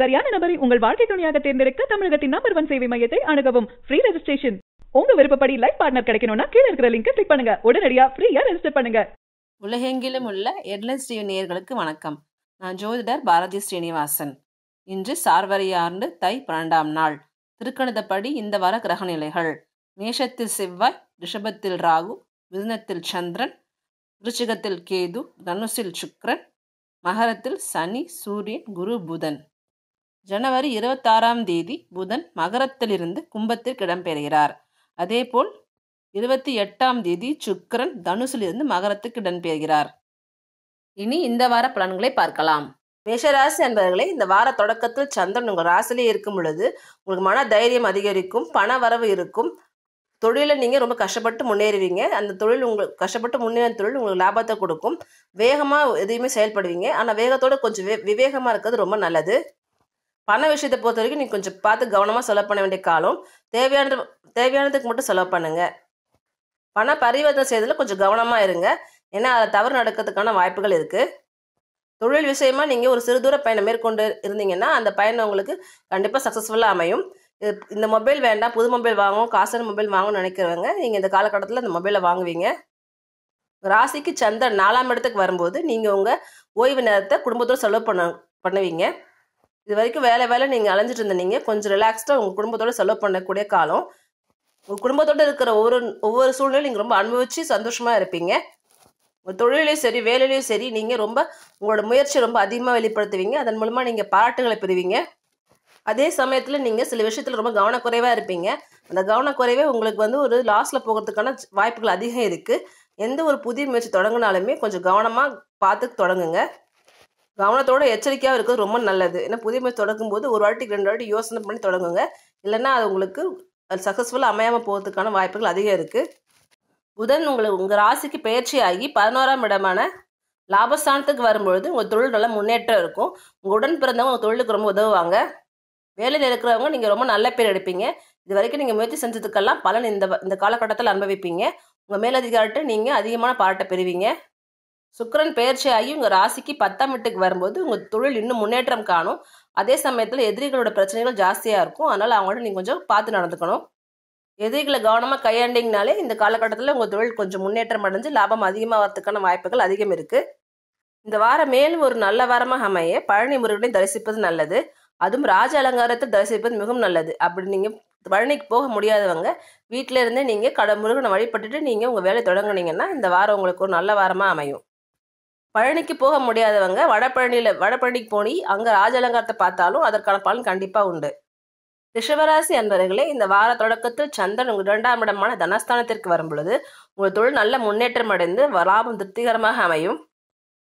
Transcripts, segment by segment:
சரியான நபரை உங்கள் வாழ்க்கை துணையாக தேர்ந்தெடுக்க தமிழகத்தின் நம்பர் ஒன் சேவை மையத்தை அணுகவும் ஃப்ரீ ரெஜிஸ்ட்ரேஷன் உங்க விருப்பப்படி லைஃப் பார்ட்னர் கிடைக்கணும்னா கீழே இருக்கிற லிங்க் கிளிக் பண்ணுங்க உடனடியா ஃப்ரீயா ரெஜிஸ்டர் பண்ணுங்க உலகெங்கிலும் உள்ள எட்லஸ் டிவி நேயர்களுக்கு வணக்கம் நான் ஜோதிடர் பாரதி ஸ்ரீனிவாசன் இன்று சார்வரியாண்டு தை பன்னெண்டாம் நாள் திருக்கணிதப்படி இந்த வார கிரக நிலைகள் மேஷத்தில் செவ்வாய் ரிஷபத்தில் ராகு மிதுனத்தில் சந்திரன் ரிச்சிகத்தில் கேது தனுசில் சுக்ரன் மகரத்தில் சனி சூரியன் குரு புதன் ஜனவரி இருபத்தாறாம் தேதி புதன் மகரத்திலிருந்து கும்பத்திற்கு இடம்பெறுகிறார் அதேபோல் இருபத்தி எட்டாம் தேதி சுக்கரன் தனுசிலிருந்து மகரத்துக்கு இடம்பெறுகிறார் இனி இந்த வார பலன்களை பார்க்கலாம் மேஷராசி என்பவர்களே இந்த வார தொடக்கத்தில் சந்திரன் உங்கள் ராசிலே இருக்கும் பொழுது உங்களுக்கு மன தைரியம் அதிகரிக்கும் பண வரவு இருக்கும் தொழிலில் நீங்கள் ரொம்ப கஷ்டப்பட்டு முன்னேறுவீங்க அந்த தொழில் உங்களுக்கு கஷ்டப்பட்டு முன்னேற தொழில் உங்களுக்கு லாபத்தை கொடுக்கும் வேகமாக எதையுமே செயல்படுவீங்க ஆனால் வேகத்தோடு கொஞ்சம் விவேகமாக இருக்கிறது ரொம்ப நல்லது பண விஷயத்தை பொறுத்த வரைக்கும் நீங்கள் கொஞ்சம் பார்த்து கவனமாக செலவு பண்ண வேண்டிய காலம் தேவையான தேவையானதுக்கு மட்டும் செலவு பண்ணுங்கள் பண பரிவர்த்தனை செய்வதில் கொஞ்சம் கவனமாக இருங்க ஏன்னா அதை தவறு நடக்கிறதுக்கான வாய்ப்புகள் இருக்குது தொழில் விஷயமா நீங்கள் ஒரு சிறு தூர பயணம் மேற்கொண்டு இருந்தீங்கன்னா அந்த பயணம் உங்களுக்கு கண்டிப்பாக சக்ஸஸ்ஃபுல்லாக அமையும் இந்த மொபைல் வேண்டாம் புது மொபைல் வாங்கும் காசான மொபைல் வாங்கணும்னு நினைக்கிறவங்க நீங்கள் இந்த காலகட்டத்தில் அந்த மொபைலை வாங்குவீங்க ராசிக்கு சந்திரன் நாலாம் இடத்துக்கு வரும்போது நீங்கள் உங்கள் ஓய்வு நேரத்தை குடும்பத்தோடு செலவு பண்ண பண்ணுவீங்க இது வரைக்கும் வேலை வேலை நீங்கள் அலைஞ்சிட்டு இருந்தீங்க கொஞ்சம் ரிலாக்ஸ்டாக உங்கள் குடும்பத்தோடு செலவு பண்ணக்கூடிய காலம் உங்கள் குடும்பத்தோடு இருக்கிற ஒவ்வொரு ஒவ்வொரு சூழ்நிலையும் நீங்கள் ரொம்ப அனுபவித்து சந்தோஷமாக இருப்பீங்க உங்கள் தொழிலையும் சரி வேலையிலையும் சரி நீங்கள் ரொம்ப உங்களோட முயற்சியை ரொம்ப அதிகமாக வெளிப்படுத்துவீங்க அதன் மூலமாக நீங்கள் பாராட்டுகளை பெறுவீங்க அதே சமயத்தில் நீங்கள் சில விஷயத்தில் ரொம்ப கவனக்குறைவாக இருப்பீங்க அந்த கவனக்குறைவே உங்களுக்கு வந்து ஒரு லாஸில் போகிறதுக்கான வாய்ப்புகள் அதிகம் இருக்குது எந்த ஒரு புதிய முயற்சி தொடங்கினாலுமே கொஞ்சம் கவனமாக பார்த்து தொடங்குங்க கவனத்தோட எச்சரிக்கையாக இருக்கிறது ரொம்ப நல்லது ஏன்னா புதிய முயற்சி தொடங்கும் போது ஒரு வாட்டி ரெண்டு வாட்டி யோசனை பண்ணி தொடங்குங்க இல்லைன்னா அது உங்களுக்கு சக்ஸஸ்ஃபுல்லாக அமையாமல் போகிறதுக்கான வாய்ப்புகள் அதிகம் இருக்குது புதன் உங்களை உங்கள் ராசிக்கு பயிற்சியாகி பதினோராம் இடமான லாபஸ்தானத்துக்கு வரும்பொழுது உங்கள் தொழில் நல்ல முன்னேற்றம் இருக்கும் உடன் பிறந்தவங்க உங்கள் தொழிலுக்கு ரொம்ப உதவுவாங்க வேலையில் இருக்கிறவங்க நீங்கள் ரொம்ப நல்ல பேர் எடுப்பீங்க இது வரைக்கும் நீங்கள் முயற்சி செஞ்சதுக்கெல்லாம் பலன் இந்த இந்த காலகட்டத்தில் அனுபவிப்பீங்க உங்கள் மேலதிகாரிட்ட நீங்கள் அதிகமான பாராட்டை பெறுவீங்க சுக்கரன் பயிற்சி ஆகி உங்கள் ராசிக்கு பத்தாம் வீட்டுக்கு வரும்போது உங்கள் தொழில் இன்னும் முன்னேற்றம் காணும் அதே சமயத்தில் எதிரிகளோட பிரச்சனைகள் ஜாஸ்தியாக இருக்கும் அதனால் அவங்களோட நீங்கள் கொஞ்சம் பார்த்து நடந்துக்கணும் எதிரிகளை கவனமாக கையாண்டிங்கனாலே இந்த காலகட்டத்தில் உங்கள் தொழில் கொஞ்சம் முன்னேற்றம் அடைஞ்சு லாபம் அதிகமாக வரதுக்கான வாய்ப்புகள் அதிகம் இருக்குது இந்த வாரம் மேலும் ஒரு நல்ல வாரமாக அமைய பழனி முருகனை தரிசிப்பது நல்லது அதுவும் ராஜ அலங்காரத்தை தரிசிப்பது மிகவும் நல்லது அப்படி நீங்கள் பழனிக்கு போக முடியாதவங்க வீட்டிலேருந்தே நீங்கள் கட முருகனை வழிபட்டுட்டு நீங்கள் உங்கள் வேலை தொடங்குனீங்கன்னா இந்த வாரம் உங்களுக்கு ஒரு நல்ல வாரமாக அமையும் பழனிக்கு போக முடியாதவங்க வடபழனியில் வடபழனிக்கு போனி அங்கே ராஜலங்காரத்தை பார்த்தாலும் அதற்கான பலன் கண்டிப்பாக உண்டு ரிஷபராசி அன்பர்களே இந்த வார தொடக்கத்தில் சந்திரன் உங்கள் இரண்டாம் இடமான தனஸ்தானத்திற்கு வரும் பொழுது உங்கள் தொழில் நல்ல முன்னேற்றம் அடைந்து லாபம் திருப்திகரமாக அமையும்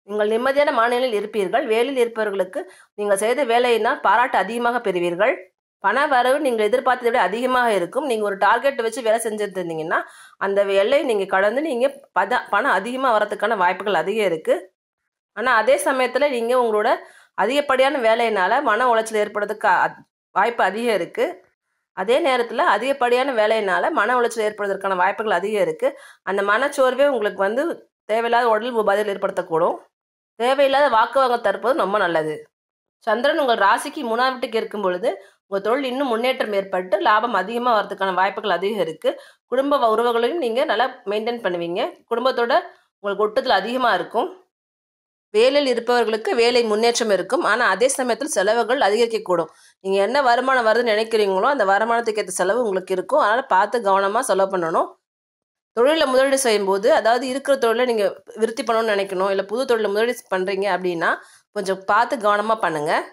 நீங்கள் நிம்மதியான மாநிலத்தில் இருப்பீர்கள் வேலையில் இருப்பவர்களுக்கு நீங்கள் செய்த வேலையினால் பாராட்டு அதிகமாக பெறுவீர்கள் பண வரவு நீங்கள் எதிர்பார்த்ததை விட அதிகமாக இருக்கும் நீங்கள் ஒரு டார்கெட் வச்சு வேலை செஞ்சுருந்தீங்கன்னா அந்த வேலையை நீங்கள் கடந்து நீங்கள் பத பணம் அதிகமாக வரத்துக்கான வாய்ப்புகள் அதிகம் இருக்குது ஆனால் அதே சமயத்தில் நீங்கள் உங்களோட அதிகப்படியான வேலையினால் மன உளைச்சல் ஏற்படுறதுக்கு வாய்ப்பு அதிகம் இருக்குது அதே நேரத்தில் அதிகப்படியான வேலையினால் மன உளைச்சல் ஏற்படுவதற்கான வாய்ப்புகள் அதிகம் இருக்குது அந்த மனச்சோர்வே உங்களுக்கு வந்து தேவையில்லாத உடல் உபாதைகள் ஏற்படுத்தக்கூடும் தேவையில்லாத வாங்க தற்போது ரொம்ப நல்லது சந்திரன் உங்கள் ராசிக்கு மூணாம் வீட்டுக்கு இருக்கும் பொழுது உங்கள் தொழில் இன்னும் முன்னேற்றம் ஏற்பட்டு லாபம் அதிகமாக வரதுக்கான வாய்ப்புகள் அதிகம் இருக்குது குடும்ப உறவுகளையும் நீங்கள் நல்லா மெயின்டைன் பண்ணுவீங்க குடும்பத்தோட உங்களுக்கு ஒட்டுதல் அதிகமாக இருக்கும் வேலையில் இருப்பவர்களுக்கு வேலை முன்னேற்றம் இருக்கும் ஆனால் அதே சமயத்தில் செலவுகள் அதிகரிக்கக்கூடும் நீங்கள் என்ன வருமானம் வருதுன்னு நினைக்கிறீங்களோ அந்த வருமானத்துக்கு ஏற்ற செலவு உங்களுக்கு இருக்கும் அதனால் பார்த்து கவனமாக செலவு பண்ணணும் தொழிலில் முதலீடு செய்யும்போது அதாவது இருக்கிற தொழிலை நீங்கள் விருத்தி பண்ணணும்னு நினைக்கணும் இல்லை புது தொழிலில் முதலீடு பண்ணுறீங்க அப்படின்னா கொஞ்சம் பார்த்து கவனமாக பண்ணுங்கள்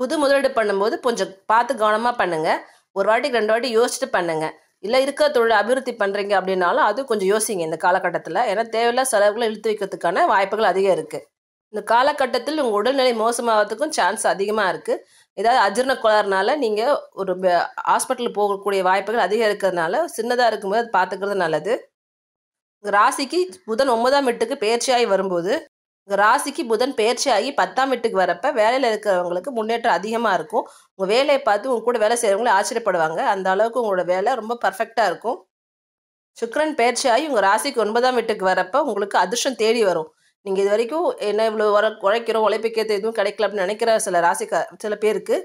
புது முதலீடு பண்ணும்போது கொஞ்சம் பார்த்து கவனமாக பண்ணுங்கள் ஒரு வாட்டிக்கு ரெண்டு வாட்டி யோசிச்சுட்டு பண்ணுங்கள் இல்லை இருக்கிற தொழில் அபிவிருத்தி பண்ணுறீங்க அப்படின்னாலும் அது கொஞ்சம் யோசிங்க இந்த காலகட்டத்தில் ஏன்னா தேவையில்லாத செலவுகளை இழுத்து வைக்கிறதுக்கான வாய்ப்புகள் அதிகம் இருக்குது இந்த காலகட்டத்தில் உங்கள் உடல்நிலை மோசமாகிறதுக்கும் சான்ஸ் அதிகமாக இருக்குது ஏதாவது அஜீர்ண கோளாறுனால நீங்கள் ஒரு ஹாஸ்பிட்டலுக்கு போகக்கூடிய வாய்ப்புகள் அதிகம் இருக்கிறதுனால சின்னதாக இருக்கும்போது அது பார்த்துக்கிறது நல்லது ராசிக்கு புதன் ஒன்பதாம் வீட்டுக்கு பயிற்சியாகி வரும்போது ராசிக்கு புதன் பயிற்சியாகி பத்தாம் வீட்டுக்கு வரப்ப வேலையில் இருக்கிறவங்களுக்கு முன்னேற்றம் அதிகமாக இருக்கும் உங்கள் வேலையை பார்த்து உங்க கூட வேலை செய்கிறவங்களே ஆச்சரியப்படுவாங்க அந்த அளவுக்கு உங்களோட வேலை ரொம்ப பர்ஃபெக்டாக இருக்கும் சுக்கரன் பயிற்சியாகி உங்கள் ராசிக்கு ஒன்பதாம் வீட்டுக்கு வரப்ப உங்களுக்கு அதிர்ஷ்டம் தேடி வரும் நீங்கள் இது வரைக்கும் என்ன இவ்வளோ வர உழைக்கிறோம் உழைப்புக்கேற்ற எதுவும் கிடைக்கல அப்படின்னு நினைக்கிற சில ராசிக்க சில பேருக்கு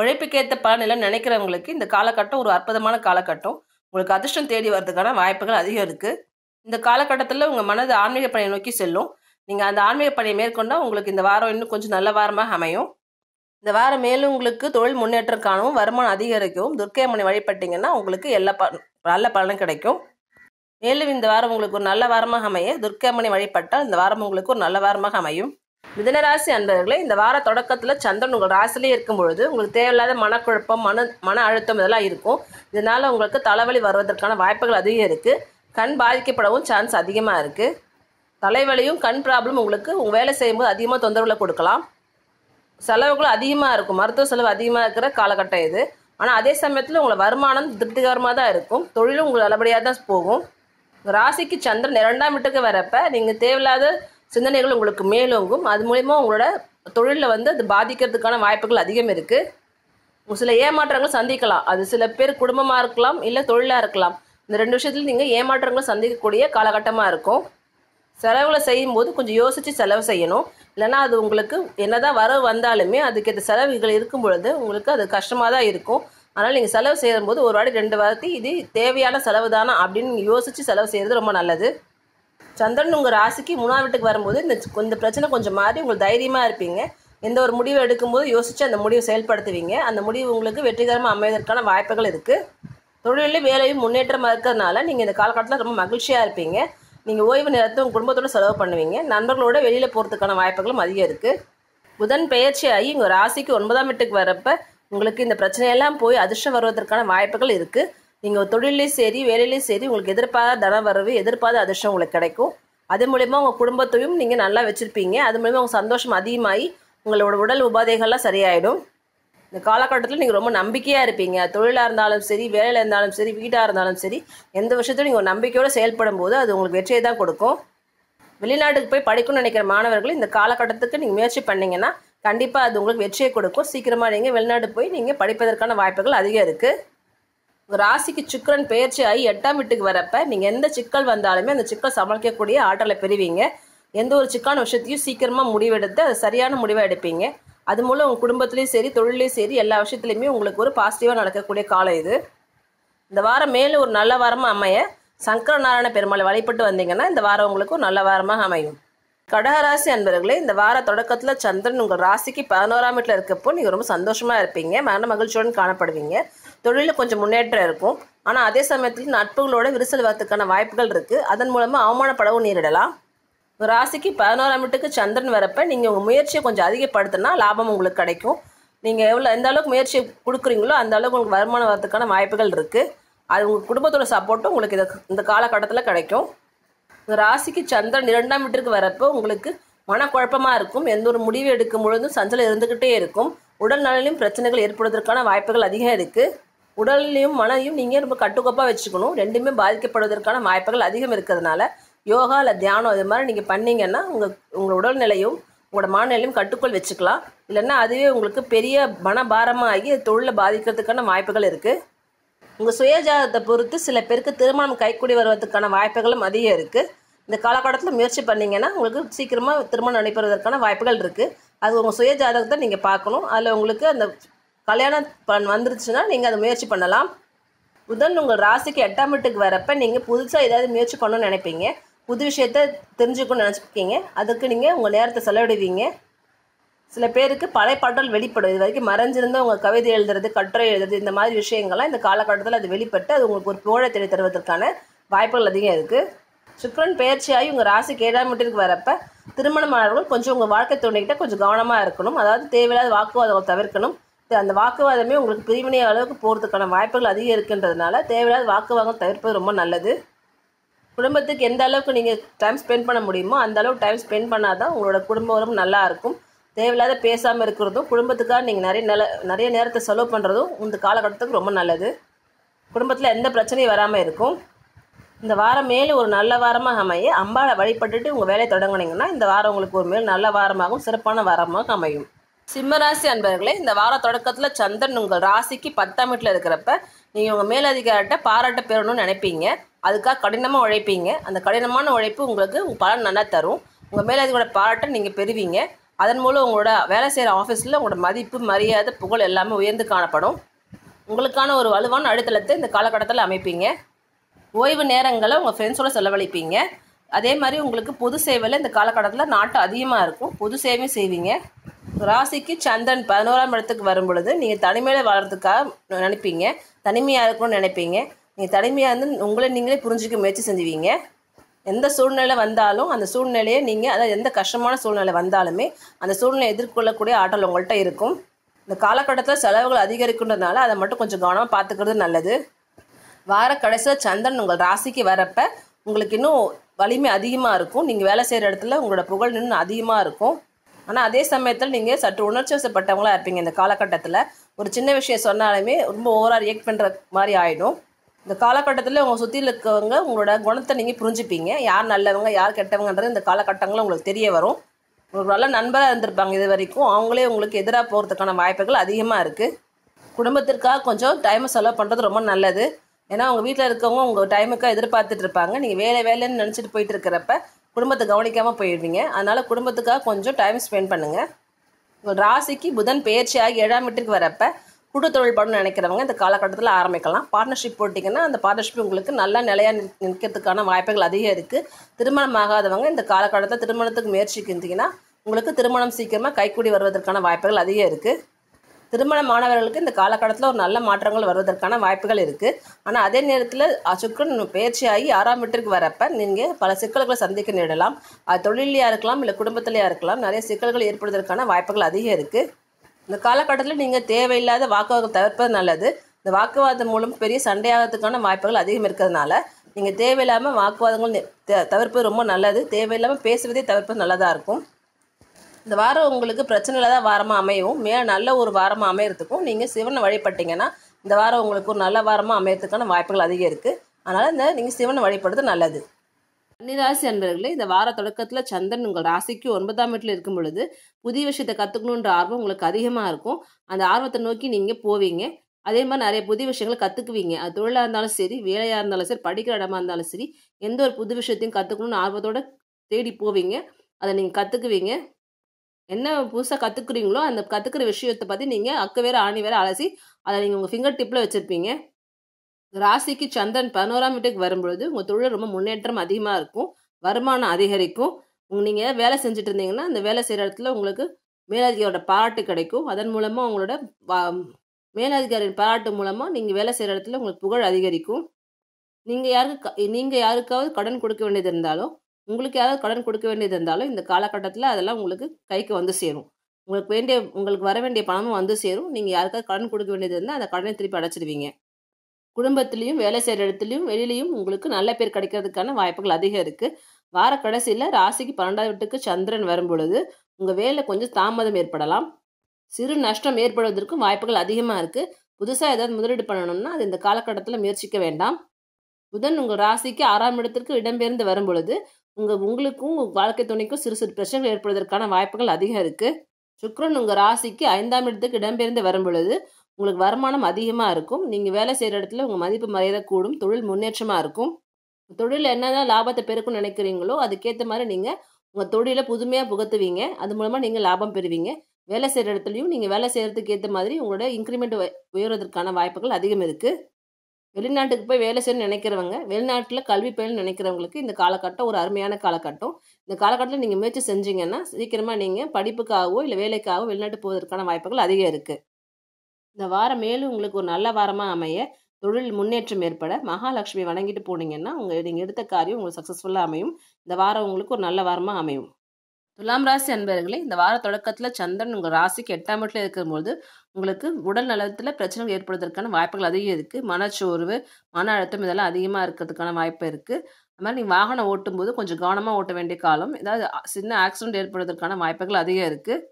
உழைப்புக்கேற்ற பலனில் நினைக்கிறவங்களுக்கு இந்த காலகட்டம் ஒரு அற்புதமான காலகட்டம் உங்களுக்கு அதிர்ஷ்டம் தேடி வர்றதுக்கான வாய்ப்புகள் அதிகம் இருக்குது இந்த காலகட்டத்தில் உங்கள் மனது ஆன்மீக பணியை நோக்கி செல்லும் நீங்கள் அந்த ஆன்மீக பணியை மேற்கொண்டால் உங்களுக்கு இந்த வாரம் இன்னும் கொஞ்சம் நல்ல வாரமாக அமையும் இந்த வாரம் மேலும் உங்களுக்கு தொழில் முன்னேற்றம் காணவும் வருமானம் அதிகரிக்கவும் துர்க்கை அம்மனை வழிபட்டிங்கன்னா உங்களுக்கு எல்லா ப நல்ல பலனும் கிடைக்கும் மேலும் இந்த வாரம் உங்களுக்கு ஒரு நல்ல வாரமாக அமைய துர்க்கம்மனை வழிபட்டால் இந்த வாரம் உங்களுக்கு ஒரு நல்ல வாரமாக அமையும் மிதனராசி அன்பர்களே இந்த வார தொடக்கத்தில் சந்திரன் உங்கள் ராசிலே இருக்கும் பொழுது உங்களுக்கு தேவையில்லாத மனக்குழப்பம் மன மன அழுத்தம் இதெல்லாம் இருக்கும் இதனால் உங்களுக்கு தலைவலி வருவதற்கான வாய்ப்புகள் அதிகம் இருக்குது கண் பாதிக்கப்படவும் சான்ஸ் அதிகமாக இருக்குது தலைவலியும் கண் ப்ராப்ளம் உங்களுக்கு உங்கள் வேலை செய்யும்போது அதிகமாக தொந்தரவுகளை கொடுக்கலாம் செலவுகளும் அதிகமாக இருக்கும் மருத்துவ செலவு அதிகமாக இருக்கிற காலகட்டம் இது ஆனால் அதே சமயத்தில் உங்களை வருமானம் திருப்திகரமாக தான் இருக்கும் தொழிலும் உங்களுக்கு நல்லபடியாக தான் போகும் ராசிக்கு சந்திரன் இரண்டாம் வீட்டுக்கு வரப்ப நீங்கள் தேவையில்லாத சிந்தனைகள் உங்களுக்கு மேலோங்கும் அது மூலிமா உங்களோட தொழிலில் வந்து அது பாதிக்கிறதுக்கான வாய்ப்புகள் அதிகம் இருக்குது சில ஏமாற்றங்கள் சந்திக்கலாம் அது சில பேர் குடும்பமாக இருக்கலாம் இல்லை தொழிலாக இருக்கலாம் இந்த ரெண்டு விஷயத்துல நீங்கள் ஏமாற்றங்கள் சந்திக்கக்கூடிய காலகட்டமாக இருக்கும் செலவுகளை செய்யும்போது கொஞ்சம் யோசித்து செலவு செய்யணும் இல்லைனா அது உங்களுக்கு என்னதான் வரவு வந்தாலுமே அதுக்கேற்ற செலவுகள் இருக்கும் பொழுது உங்களுக்கு அது கஷ்டமாக தான் இருக்கும் அதனால் நீங்கள் செலவு செய்யும்போது ஒரு வாட்டி ரெண்டு வாரத்தி இது தேவையான செலவு தானா அப்படின்னு யோசித்து செலவு செய்கிறது ரொம்ப நல்லது சந்திரன் உங்கள் ராசிக்கு மூணாம் வீட்டுக்கு வரும்போது இந்த இந்த பிரச்சனை கொஞ்சம் மாறி உங்களுக்கு தைரியமாக இருப்பீங்க எந்த ஒரு முடிவு எடுக்கும்போது யோசித்து அந்த முடிவை செயல்படுத்துவீங்க அந்த முடிவு உங்களுக்கு வெற்றிகரமாக அமைவதற்கான வாய்ப்புகள் இருக்குது தொழிலில் வேலையும் முன்னேற்றமாக இருக்கிறதுனால நீங்கள் இந்த காலகட்டத்தில் ரொம்ப மகிழ்ச்சியாக இருப்பீங்க நீங்கள் ஓய்வு நேரத்தை உங்கள் குடும்பத்தோடு செலவு பண்ணுவீங்க நண்பர்களோட வெளியில் போகிறதுக்கான வாய்ப்புகளும் அதிகம் இருக்குது புதன் பெயர்ச்சி ஆகி உங்கள் ராசிக்கு ஒன்பதாம் வீட்டுக்கு வரப்போ உங்களுக்கு இந்த பிரச்சனையெல்லாம் போய் அதிர்ஷ்டம் வருவதற்கான வாய்ப்புகள் இருக்குது நீங்கள் தொழிலையும் சரி வேலையிலையும் சரி உங்களுக்கு எதிர்பாராத தன வரவு எதிர்பாராத அதிர்ஷ்டம் உங்களுக்கு கிடைக்கும் அது மூலிமா உங்கள் குடும்பத்தையும் நீங்கள் நல்லா வச்சுருப்பீங்க அது மூலயமா உங்கள் சந்தோஷம் அதிகமாகி உங்களோட உடல் உபாதைகள்லாம் சரியாயிடும் இந்த காலகட்டத்தில் நீங்கள் ரொம்ப நம்பிக்கையாக இருப்பீங்க தொழிலாக இருந்தாலும் சரி வேலையில் இருந்தாலும் சரி வீடாக இருந்தாலும் சரி எந்த விஷயத்தையும் நீங்கள் நம்பிக்கையோடு செயல்படும் போது அது உங்களுக்கு வெற்றியை தான் கொடுக்கும் வெளிநாட்டுக்கு போய் படிக்கணும்னு நினைக்கிற மாணவர்கள் இந்த காலகட்டத்துக்கு நீங்கள் முயற்சி பண்ணிங்கன்னா கண்டிப்பாக அது உங்களுக்கு வெற்றியை கொடுக்கும் சீக்கிரமாக நீங்கள் வெளிநாடு போய் நீங்கள் படிப்பதற்கான வாய்ப்புகள் அதிகம் இருக்குது உங்கள் ராசிக்கு சுக்கரன் பெயர்ச்சி ஆகி எட்டாம் வீட்டுக்கு வரப்போ நீங்கள் எந்த சிக்கல் வந்தாலுமே அந்த சிக்கல் சமாளிக்கக்கூடிய ஆற்றலை பெறுவீங்க எந்த ஒரு சிக்கான விஷயத்தையும் சீக்கிரமாக முடிவெடுத்து அது சரியான முடிவாக எடுப்பீங்க அது மூலம் உங்கள் குடும்பத்துலேயும் சரி தொழிலையும் சரி எல்லா விஷயத்துலையுமே உங்களுக்கு ஒரு பாசிட்டிவாக நடக்கக்கூடிய காலம் இது இந்த வாரம் மேலும் ஒரு நல்ல வாரமாக அமைய சங்கர நாராயண பெருமாளை வழிபட்டு வந்தீங்கன்னா இந்த வாரம் உங்களுக்கு ஒரு நல்ல வாரமாக அமையும் கடகராசி அன்பர்களே இந்த வார தொடக்கத்தில் சந்திரன் உங்கள் ராசிக்கு பதினோராம் வீட்டில் இருக்கப்போ நீங்கள் ரொம்ப சந்தோஷமாக இருப்பீங்க மன மகிழ்ச்சியுடன் காணப்படுவீங்க தொழிலில் கொஞ்சம் முன்னேற்றம் இருக்கும் ஆனால் அதே சமயத்தில் நட்புகளோட விரிசல் வரத்துக்கான வாய்ப்புகள் இருக்குது அதன் மூலமாக அவமானப்படவும் நேரிடலாம் உங்கள் ராசிக்கு பதினோராம் வீட்டுக்கு சந்திரன் வரப்போ நீங்கள் உங்கள் முயற்சியை கொஞ்சம் அதிகப்படுத்தினா லாபம் உங்களுக்கு கிடைக்கும் நீங்கள் எவ்வளோ எந்த அளவுக்கு முயற்சி கொடுக்குறீங்களோ அந்த அளவுக்கு உங்களுக்கு வருமானம் வரதுக்கான வாய்ப்புகள் இருக்குது அது உங்கள் குடும்பத்தோட சப்போர்ட்டும் உங்களுக்கு இந்த காலகட்டத்தில் கிடைக்கும் ராசிக்கு சந்திரன் இரண்டாம் வீட்டிற்கு வரப்போ உங்களுக்கு மனக்குழப்பமாக இருக்கும் எந்த ஒரு முடிவு எடுக்கும் பொழுதும் சஞ்சலம் இருந்துக்கிட்டே இருக்கும் உடல் நலனிலும் பிரச்சனைகள் ஏற்படுவதற்கான வாய்ப்புகள் அதிகம் இருக்குது உடல்லையும் மனையும் நீங்கள் ரொம்ப கட்டுக்கோப்பாக வச்சுக்கணும் ரெண்டுமே பாதிக்கப்படுவதற்கான வாய்ப்புகள் அதிகம் இருக்கிறதுனால யோகா இல்லை தியானம் இது மாதிரி நீங்கள் பண்ணிங்கன்னா உங்கள் உங்கள் உடல் நிலையும் உங்களோட மனநிலையும் கட்டுக்குள் வச்சுக்கலாம் இல்லைன்னா அதுவே உங்களுக்கு பெரிய மனபாரமாகி தொழிலை பாதிக்கிறதுக்கான வாய்ப்புகள் இருக்குது உங்கள் சுயஜாதத்தை பொறுத்து சில பேருக்கு திருமணம் கைக்கூடி வருவதற்கான வாய்ப்புகளும் அதிகம் இருக்குது இந்த காலகட்டத்தில் முயற்சி பண்ணிங்கன்னா உங்களுக்கு சீக்கிரமாக திருமணம் நடைபெறுவதற்கான வாய்ப்புகள் இருக்குது அது உங்கள் சுய ஜாதகத்தை நீங்கள் பார்க்கணும் அதில் உங்களுக்கு அந்த கல்யாணம் பண் வந்துருச்சுன்னா நீங்கள் அதை முயற்சி பண்ணலாம் புதன் உங்கள் ராசிக்கு எட்டாம் வீட்டுக்கு வரப்போ நீங்கள் புதுசாக ஏதாவது முயற்சி பண்ணணும்னு நினைப்பீங்க புது விஷயத்தை தெரிஞ்சுக்கணும்னு நினச்சிருக்கீங்க அதுக்கு நீங்கள் உங்கள் நேரத்தை செலவிடுவீங்க சில பேருக்கு பழைய பாடல் வெளிப்படும் இது வரைக்கும் மறைஞ்சிருந்தால் உங்கள் கவிதை எழுதுறது கட்டுரை எழுதுறது இந்த மாதிரி விஷயங்கள்லாம் இந்த காலகட்டத்தில் அது வெளிப்பட்டு அது உங்களுக்கு ஒரு புகழை தேடி தருவதற்கான வாய்ப்புகள் அதிகம் இருக்குது சுக்கரன் பயிற்சியாகி உங்கள் ராசிக்கு ஏழாம் வீட்டிற்கு வரப்போ திருமணமானவர்கள் கொஞ்சம் உங்கள் வாழ்க்கை துணைக்கிட்ட கொஞ்சம் கவனமாக இருக்கணும் அதாவது தேவையில்லாத வாக்குவாதங்கள் தவிர்க்கணும் அந்த வாக்குவாதமே உங்களுக்கு பிரிவினை அளவுக்கு போகிறதுக்கான வாய்ப்புகள் அதிகம் இருக்குன்றதுனால தேவையில்லாத வாக்குவாதம் தவிர்ப்பது ரொம்ப நல்லது குடும்பத்துக்கு எந்த அளவுக்கு நீங்கள் டைம் ஸ்பெண்ட் பண்ண முடியுமோ அந்த அளவுக்கு டைம் ஸ்பெண்ட் பண்ணால் தான் உங்களோட குடும்ப உறவு நல்லாயிருக்கும் தேவையில்லாத பேசாமல் இருக்கிறதும் குடும்பத்துக்காக நீங்கள் நிறைய நில நிறைய நேரத்தை செலவு பண்ணுறதும் இந்த காலகட்டத்துக்கு ரொம்ப நல்லது குடும்பத்தில் எந்த பிரச்சனையும் வராமல் இருக்கும் இந்த வாரம் மேலே ஒரு நல்ல வாரமாக அமைய அம்பாவை வழிபட்டுட்டு உங்கள் வேலையை தொடங்கினீங்கன்னா இந்த வாரம் உங்களுக்கு ஒரு மேல் நல்ல வாரமாகவும் சிறப்பான வாரமாக அமையும் சிம்மராசி அன்பர்களே இந்த வார தொடக்கத்தில் சந்திரன் உங்கள் ராசிக்கு பத்தாம் வீட்டில் இருக்கிறப்ப நீங்கள் உங்கள் மேலதிகாரிட்ட பாராட்ட பெறணும்னு நினைப்பீங்க அதுக்காக கடினமாக உழைப்பீங்க அந்த கடினமான உழைப்பு உங்களுக்கு பலன் நல்லா தரும் உங்கள் மேலதிகாரோட பாராட்டை நீங்கள் பெறுவீங்க அதன் மூலம் உங்களோட வேலை செய்கிற ஆஃபீஸில் உங்களோட மதிப்பு மரியாதை புகழ் எல்லாமே உயர்ந்து காணப்படும் உங்களுக்கான ஒரு வலுவான அடித்தளத்தை இந்த காலகட்டத்தில் அமைப்பீங்க ஓய்வு நேரங்களை உங்கள் ஃப்ரெண்ட்ஸோட செலவழிப்பீங்க அதே மாதிரி உங்களுக்கு பொது சேவையில் இந்த காலகட்டத்தில் நாட்டம் அதிகமாக இருக்கும் பொது சேவையும் செய்வீங்க ராசிக்கு சந்திரன் பதினோராம் இடத்துக்கு வரும் பொழுது நீங்கள் தனிமையில் வாழறதுக்காக நினைப்பீங்க தனிமையாக இருக்கணும்னு நினைப்பீங்க நீங்கள் தனிமையாக இருந்து உங்களை நீங்களே புரிஞ்சிக்க முயற்சி செஞ்சுவீங்க எந்த சூழ்நிலை வந்தாலும் அந்த சூழ்நிலையை நீங்கள் அதாவது எந்த கஷ்டமான சூழ்நிலை வந்தாலுமே அந்த சூழ்நிலை எதிர்கொள்ளக்கூடிய ஆற்றல் உங்கள்கிட்ட இருக்கும் இந்த காலகட்டத்தில் செலவுகள் அதிகரிக்கின்றதுனால அதை மட்டும் கொஞ்சம் கவனமாக பார்த்துக்கிறது நல்லது வார கடைசியில் சந்திரன் உங்கள் ராசிக்கு வரப்ப உங்களுக்கு இன்னும் வலிமை அதிகமாக இருக்கும் நீங்கள் வேலை செய்கிற இடத்துல உங்களோட புகழ் இன்னும் அதிகமாக இருக்கும் ஆனால் அதே சமயத்தில் நீங்கள் சற்று உணர்ச்சி வசப்பட்டவங்களாக இருப்பீங்க இந்த காலகட்டத்தில் ஒரு சின்ன விஷயம் சொன்னாலுமே ரொம்ப ஓவராக ரியாக்ட் பண்ணுற மாதிரி ஆகிடும் இந்த காலகட்டத்தில் உங்கள் சுற்றியில் இருக்கவங்க உங்களோட குணத்தை நீங்கள் புரிஞ்சுப்பீங்க யார் நல்லவங்க யார் கெட்டவங்கன்றது இந்த காலகட்டங்களும் உங்களுக்கு தெரிய வரும் உங்களுக்கு நல்ல நண்பராக இருந்திருப்பாங்க இது வரைக்கும் அவங்களே உங்களுக்கு எதிராக போகிறதுக்கான வாய்ப்புகள் அதிகமாக இருக்குது குடும்பத்திற்காக கொஞ்சம் டைமை செலவு பண்ணுறது ரொம்ப நல்லது ஏன்னா அவங்க வீட்டில் இருக்கவங்க உங்கள் டைமுக்காக எதிர்பார்த்துட்டு இருப்பாங்க நீங்கள் வேலை வேலைன்னு நினச்சிட்டு போயிட்டு இருக்கிறப்ப குடும்பத்தை கவனிக்காமல் போயிடுவீங்க அதனால் குடும்பத்துக்காக கொஞ்சம் டைம் ஸ்பெண்ட் பண்ணுங்கள் உங்கள் ராசிக்கு புதன் பயிற்சியாகி ஏழாம் வீட்டுக்கு வரப்போ கூட்டு தொழில் பண்ணணும்னு நினைக்கிறவங்க இந்த காலகட்டத்தில் ஆரம்பிக்கலாம் பார்ட்னர்ஷிப் போட்டிங்கன்னா அந்த பார்ட்னர்ஷிப் உங்களுக்கு நல்லா நிலையாக நிற்கிறதுக்கான வாய்ப்புகள் அதிகம் இருக்குது திருமணம் ஆகாதவங்க இந்த காலகட்டத்தில் திருமணத்துக்கு முயற்சிக்கு இருந்தீங்கன்னா உங்களுக்கு திருமணம் சீக்கிரமாக கைக்கூடி வருவதற்கான வாய்ப்புகள் அதிகம் இருக்குது திருமணமானவர்களுக்கு இந்த காலகட்டத்தில் ஒரு நல்ல மாற்றங்கள் வருவதற்கான வாய்ப்புகள் இருக்குது ஆனால் அதே நேரத்தில் சுக்கரன் பயிற்சியாகி ஆறாம் வீட்டிற்கு வரப்ப நீங்கள் பல சிக்கல்களை சந்திக்க நேரிடலாம் அது தொழிலையாக இருக்கலாம் இல்லை குடும்பத்திலையாக இருக்கலாம் நிறைய சிக்கல்கள் ஏற்படுவதற்கான வாய்ப்புகள் அதிகம் இருக்குது இந்த காலகட்டத்தில் நீங்கள் தேவையில்லாத வாக்குவாதம் தவிர்ப்பது நல்லது இந்த வாக்குவாதம் மூலம் பெரிய சண்டையாகிறதுக்கான வாய்ப்புகள் அதிகம் இருக்கிறதுனால நீங்கள் தேவையில்லாமல் வாக்குவாதங்கள் தவிர்ப்பது ரொம்ப நல்லது தேவையில்லாமல் பேசுவதே தவிர்ப்பது நல்லதாக இருக்கும் இந்த வாரம் உங்களுக்கு பிரச்சனை இல்லாத வாரமாக அமையும் மே நல்ல ஒரு வாரமாக அமையறதுக்கும் நீங்கள் சிவனை வழிபட்டிங்கன்னா இந்த வாரம் உங்களுக்கு ஒரு நல்ல வாரமாக அமையறதுக்கான வாய்ப்புகள் அதிகம் இருக்குது அதனால் இந்த நீங்கள் சிவனை வழிபடுறது நல்லது கன்னிராசி அன்பர்களே இந்த வார தொடக்கத்தில் சந்திரன் உங்கள் ராசிக்கு ஒன்பதாம் வீட்டில் இருக்கும் பொழுது புதிய விஷயத்தை கற்றுக்கணுன்ற ஆர்வம் உங்களுக்கு அதிகமாக இருக்கும் அந்த ஆர்வத்தை நோக்கி நீங்கள் போவீங்க அதே மாதிரி நிறைய புதிய விஷயங்களை கற்றுக்குவீங்க அது தொழிலாக இருந்தாலும் சரி வேலையாக இருந்தாலும் சரி படிக்கிற இடமா இருந்தாலும் சரி எந்த ஒரு புது விஷயத்தையும் கற்றுக்கணுன்னு ஆர்வத்தோடு தேடி போவீங்க அதை நீங்கள் கற்றுக்குவீங்க என்ன புதுசாக கற்றுக்குறீங்களோ அந்த கற்றுக்கிற விஷயத்தை பற்றி நீங்கள் அக்க வேறு ஆணி வேறு அலசி அதை நீங்கள் உங்கள் ஃபிங்கர் டிப்பில் வச்சுருப்பீங்க ராசிக்கு சந்திரன் பதினோராம் வீட்டுக்கு வரும்பொழுது உங்கள் தொழில் ரொம்ப முன்னேற்றம் அதிகமாக இருக்கும் வருமானம் அதிகரிக்கும் உங்கள் நீங்கள் வேலை செஞ்சுட்டு இருந்தீங்கன்னா அந்த வேலை செய்கிற இடத்துல உங்களுக்கு மேலதிகாரோட பாராட்டு கிடைக்கும் அதன் மூலமாக உங்களோட மேலதிகாரியின் பாராட்டு மூலமாக நீங்கள் வேலை செய்கிற இடத்துல உங்களுக்கு புகழ் அதிகரிக்கும் நீங்கள் யாருக்கு நீங்கள் யாருக்காவது கடன் கொடுக்க வேண்டியது இருந்தாலும் உங்களுக்கு யாராவது கடன் கொடுக்க வேண்டியது இருந்தாலும் இந்த காலகட்டத்தில் அதெல்லாம் உங்களுக்கு கைக்கு வந்து சேரும் உங்களுக்கு வேண்டிய உங்களுக்கு வர வேண்டிய பணமும் வந்து சேரும் நீங்கள் யாருக்காவது கடன் கொடுக்க வேண்டியது இருந்தால் அந்த கடனை திருப்பி அடைச்சிடுவீங்க குடும்பத்துலேயும் வேலை செய்கிற இடத்துலையும் வெளியிலையும் உங்களுக்கு நல்ல பேர் கிடைக்கிறதுக்கான வாய்ப்புகள் அதிகம் இருக்குது வார கடைசியில் ராசிக்கு பன்னெண்டாவது வீட்டுக்கு சந்திரன் வரும் பொழுது உங்கள் வேலை கொஞ்சம் தாமதம் ஏற்படலாம் சிறு நஷ்டம் ஏற்படுவதற்கும் வாய்ப்புகள் அதிகமாக இருக்குது புதுசாக ஏதாவது முதலீடு பண்ணணும்னா அது இந்த காலகட்டத்தில் முயற்சிக்க வேண்டாம் புதன் உங்கள் ராசிக்கு ஆறாம் இடத்திற்கு இடம்பெயர்ந்து வரும் பொழுது உங்கள் உங்களுக்கும் உங்கள் வாழ்க்கை துணைக்கும் சிறு சிறு பிரச்சனைகள் ஏற்படுவதற்கான வாய்ப்புகள் அதிகம் இருக்குது சுக்ரன் உங்கள் ராசிக்கு ஐந்தாம் இடத்துக்கு இடம்பெயர்ந்து வரும் பொழுது உங்களுக்கு வருமானம் அதிகமாக இருக்கும் நீங்கள் வேலை செய்கிற இடத்துல உங்கள் மதிப்பு மரியாதை கூடும் தொழில் முன்னேற்றமாக இருக்கும் தொழிலில் என்னென்ன லாபத்தை பெருக்கும்னு நினைக்கிறீங்களோ அதுக்கேற்ற மாதிரி நீங்கள் உங்கள் தொழிலை புதுமையாக புகத்துவீங்க அது மூலமாக நீங்கள் லாபம் பெறுவீங்க வேலை செய்கிற இடத்துலையும் நீங்கள் வேலை செய்கிறதுக்கு ஏற்ற மாதிரி உங்களோட இன்க்ரிமெண்ட் உயர்வதற்கான வாய்ப்புகள் அதிகம் இருக்குது வெளிநாட்டுக்கு போய் வேலை செய்யணும்னு நினைக்கிறவங்க வெளிநாட்டில் கல்வி பயணம்னு நினைக்கிறவங்களுக்கு இந்த காலகட்டம் ஒரு அருமையான காலகட்டம் இந்த காலகட்டத்தில் நீங்கள் முயற்சி செஞ்சீங்கன்னா சீக்கிரமாக நீங்கள் படிப்புக்காகவோ இல்லை வேலைக்காகவோ வெளிநாட்டு போவதற்கான வாய்ப்புகள் அதிகம் இருக்குது இந்த வாரம் மேலும் உங்களுக்கு ஒரு நல்ல வாரமாக அமைய தொழில் முன்னேற்றம் ஏற்பட மகாலட்சுமி வணங்கிட்டு போனீங்கன்னா உங்கள் நீங்கள் எடுத்த காரியம் உங்களுக்கு சக்ஸஸ்ஃபுல்லாக அமையும் இந்த வாரம் உங்களுக்கு ஒரு நல்ல வாரமாக அமையும் துலாம் ராசி அன்பர்களே இந்த வார தொடக்கத்தில் சந்திரன் உங்கள் ராசிக்கு எட்டாம் வீட்டில் இருக்கும்போது உங்களுக்கு உடல் நலத்தில் பிரச்சனைகள் ஏற்படுவதற்கான வாய்ப்புகள் அதிகம் இருக்குது மனச்சோர்வு மன அழுத்தம் இதெல்லாம் அதிகமாக இருக்கிறதுக்கான வாய்ப்பு இருக்குது அது மாதிரி நீங்கள் வாகனம் ஓட்டும்போது கொஞ்சம் கவனமாக ஓட்ட வேண்டிய காலம் ஏதாவது சின்ன ஆக்சிடென்ட் ஏற்படுவதற்கான வாய்ப்புகள் அதிகம் இருக்குது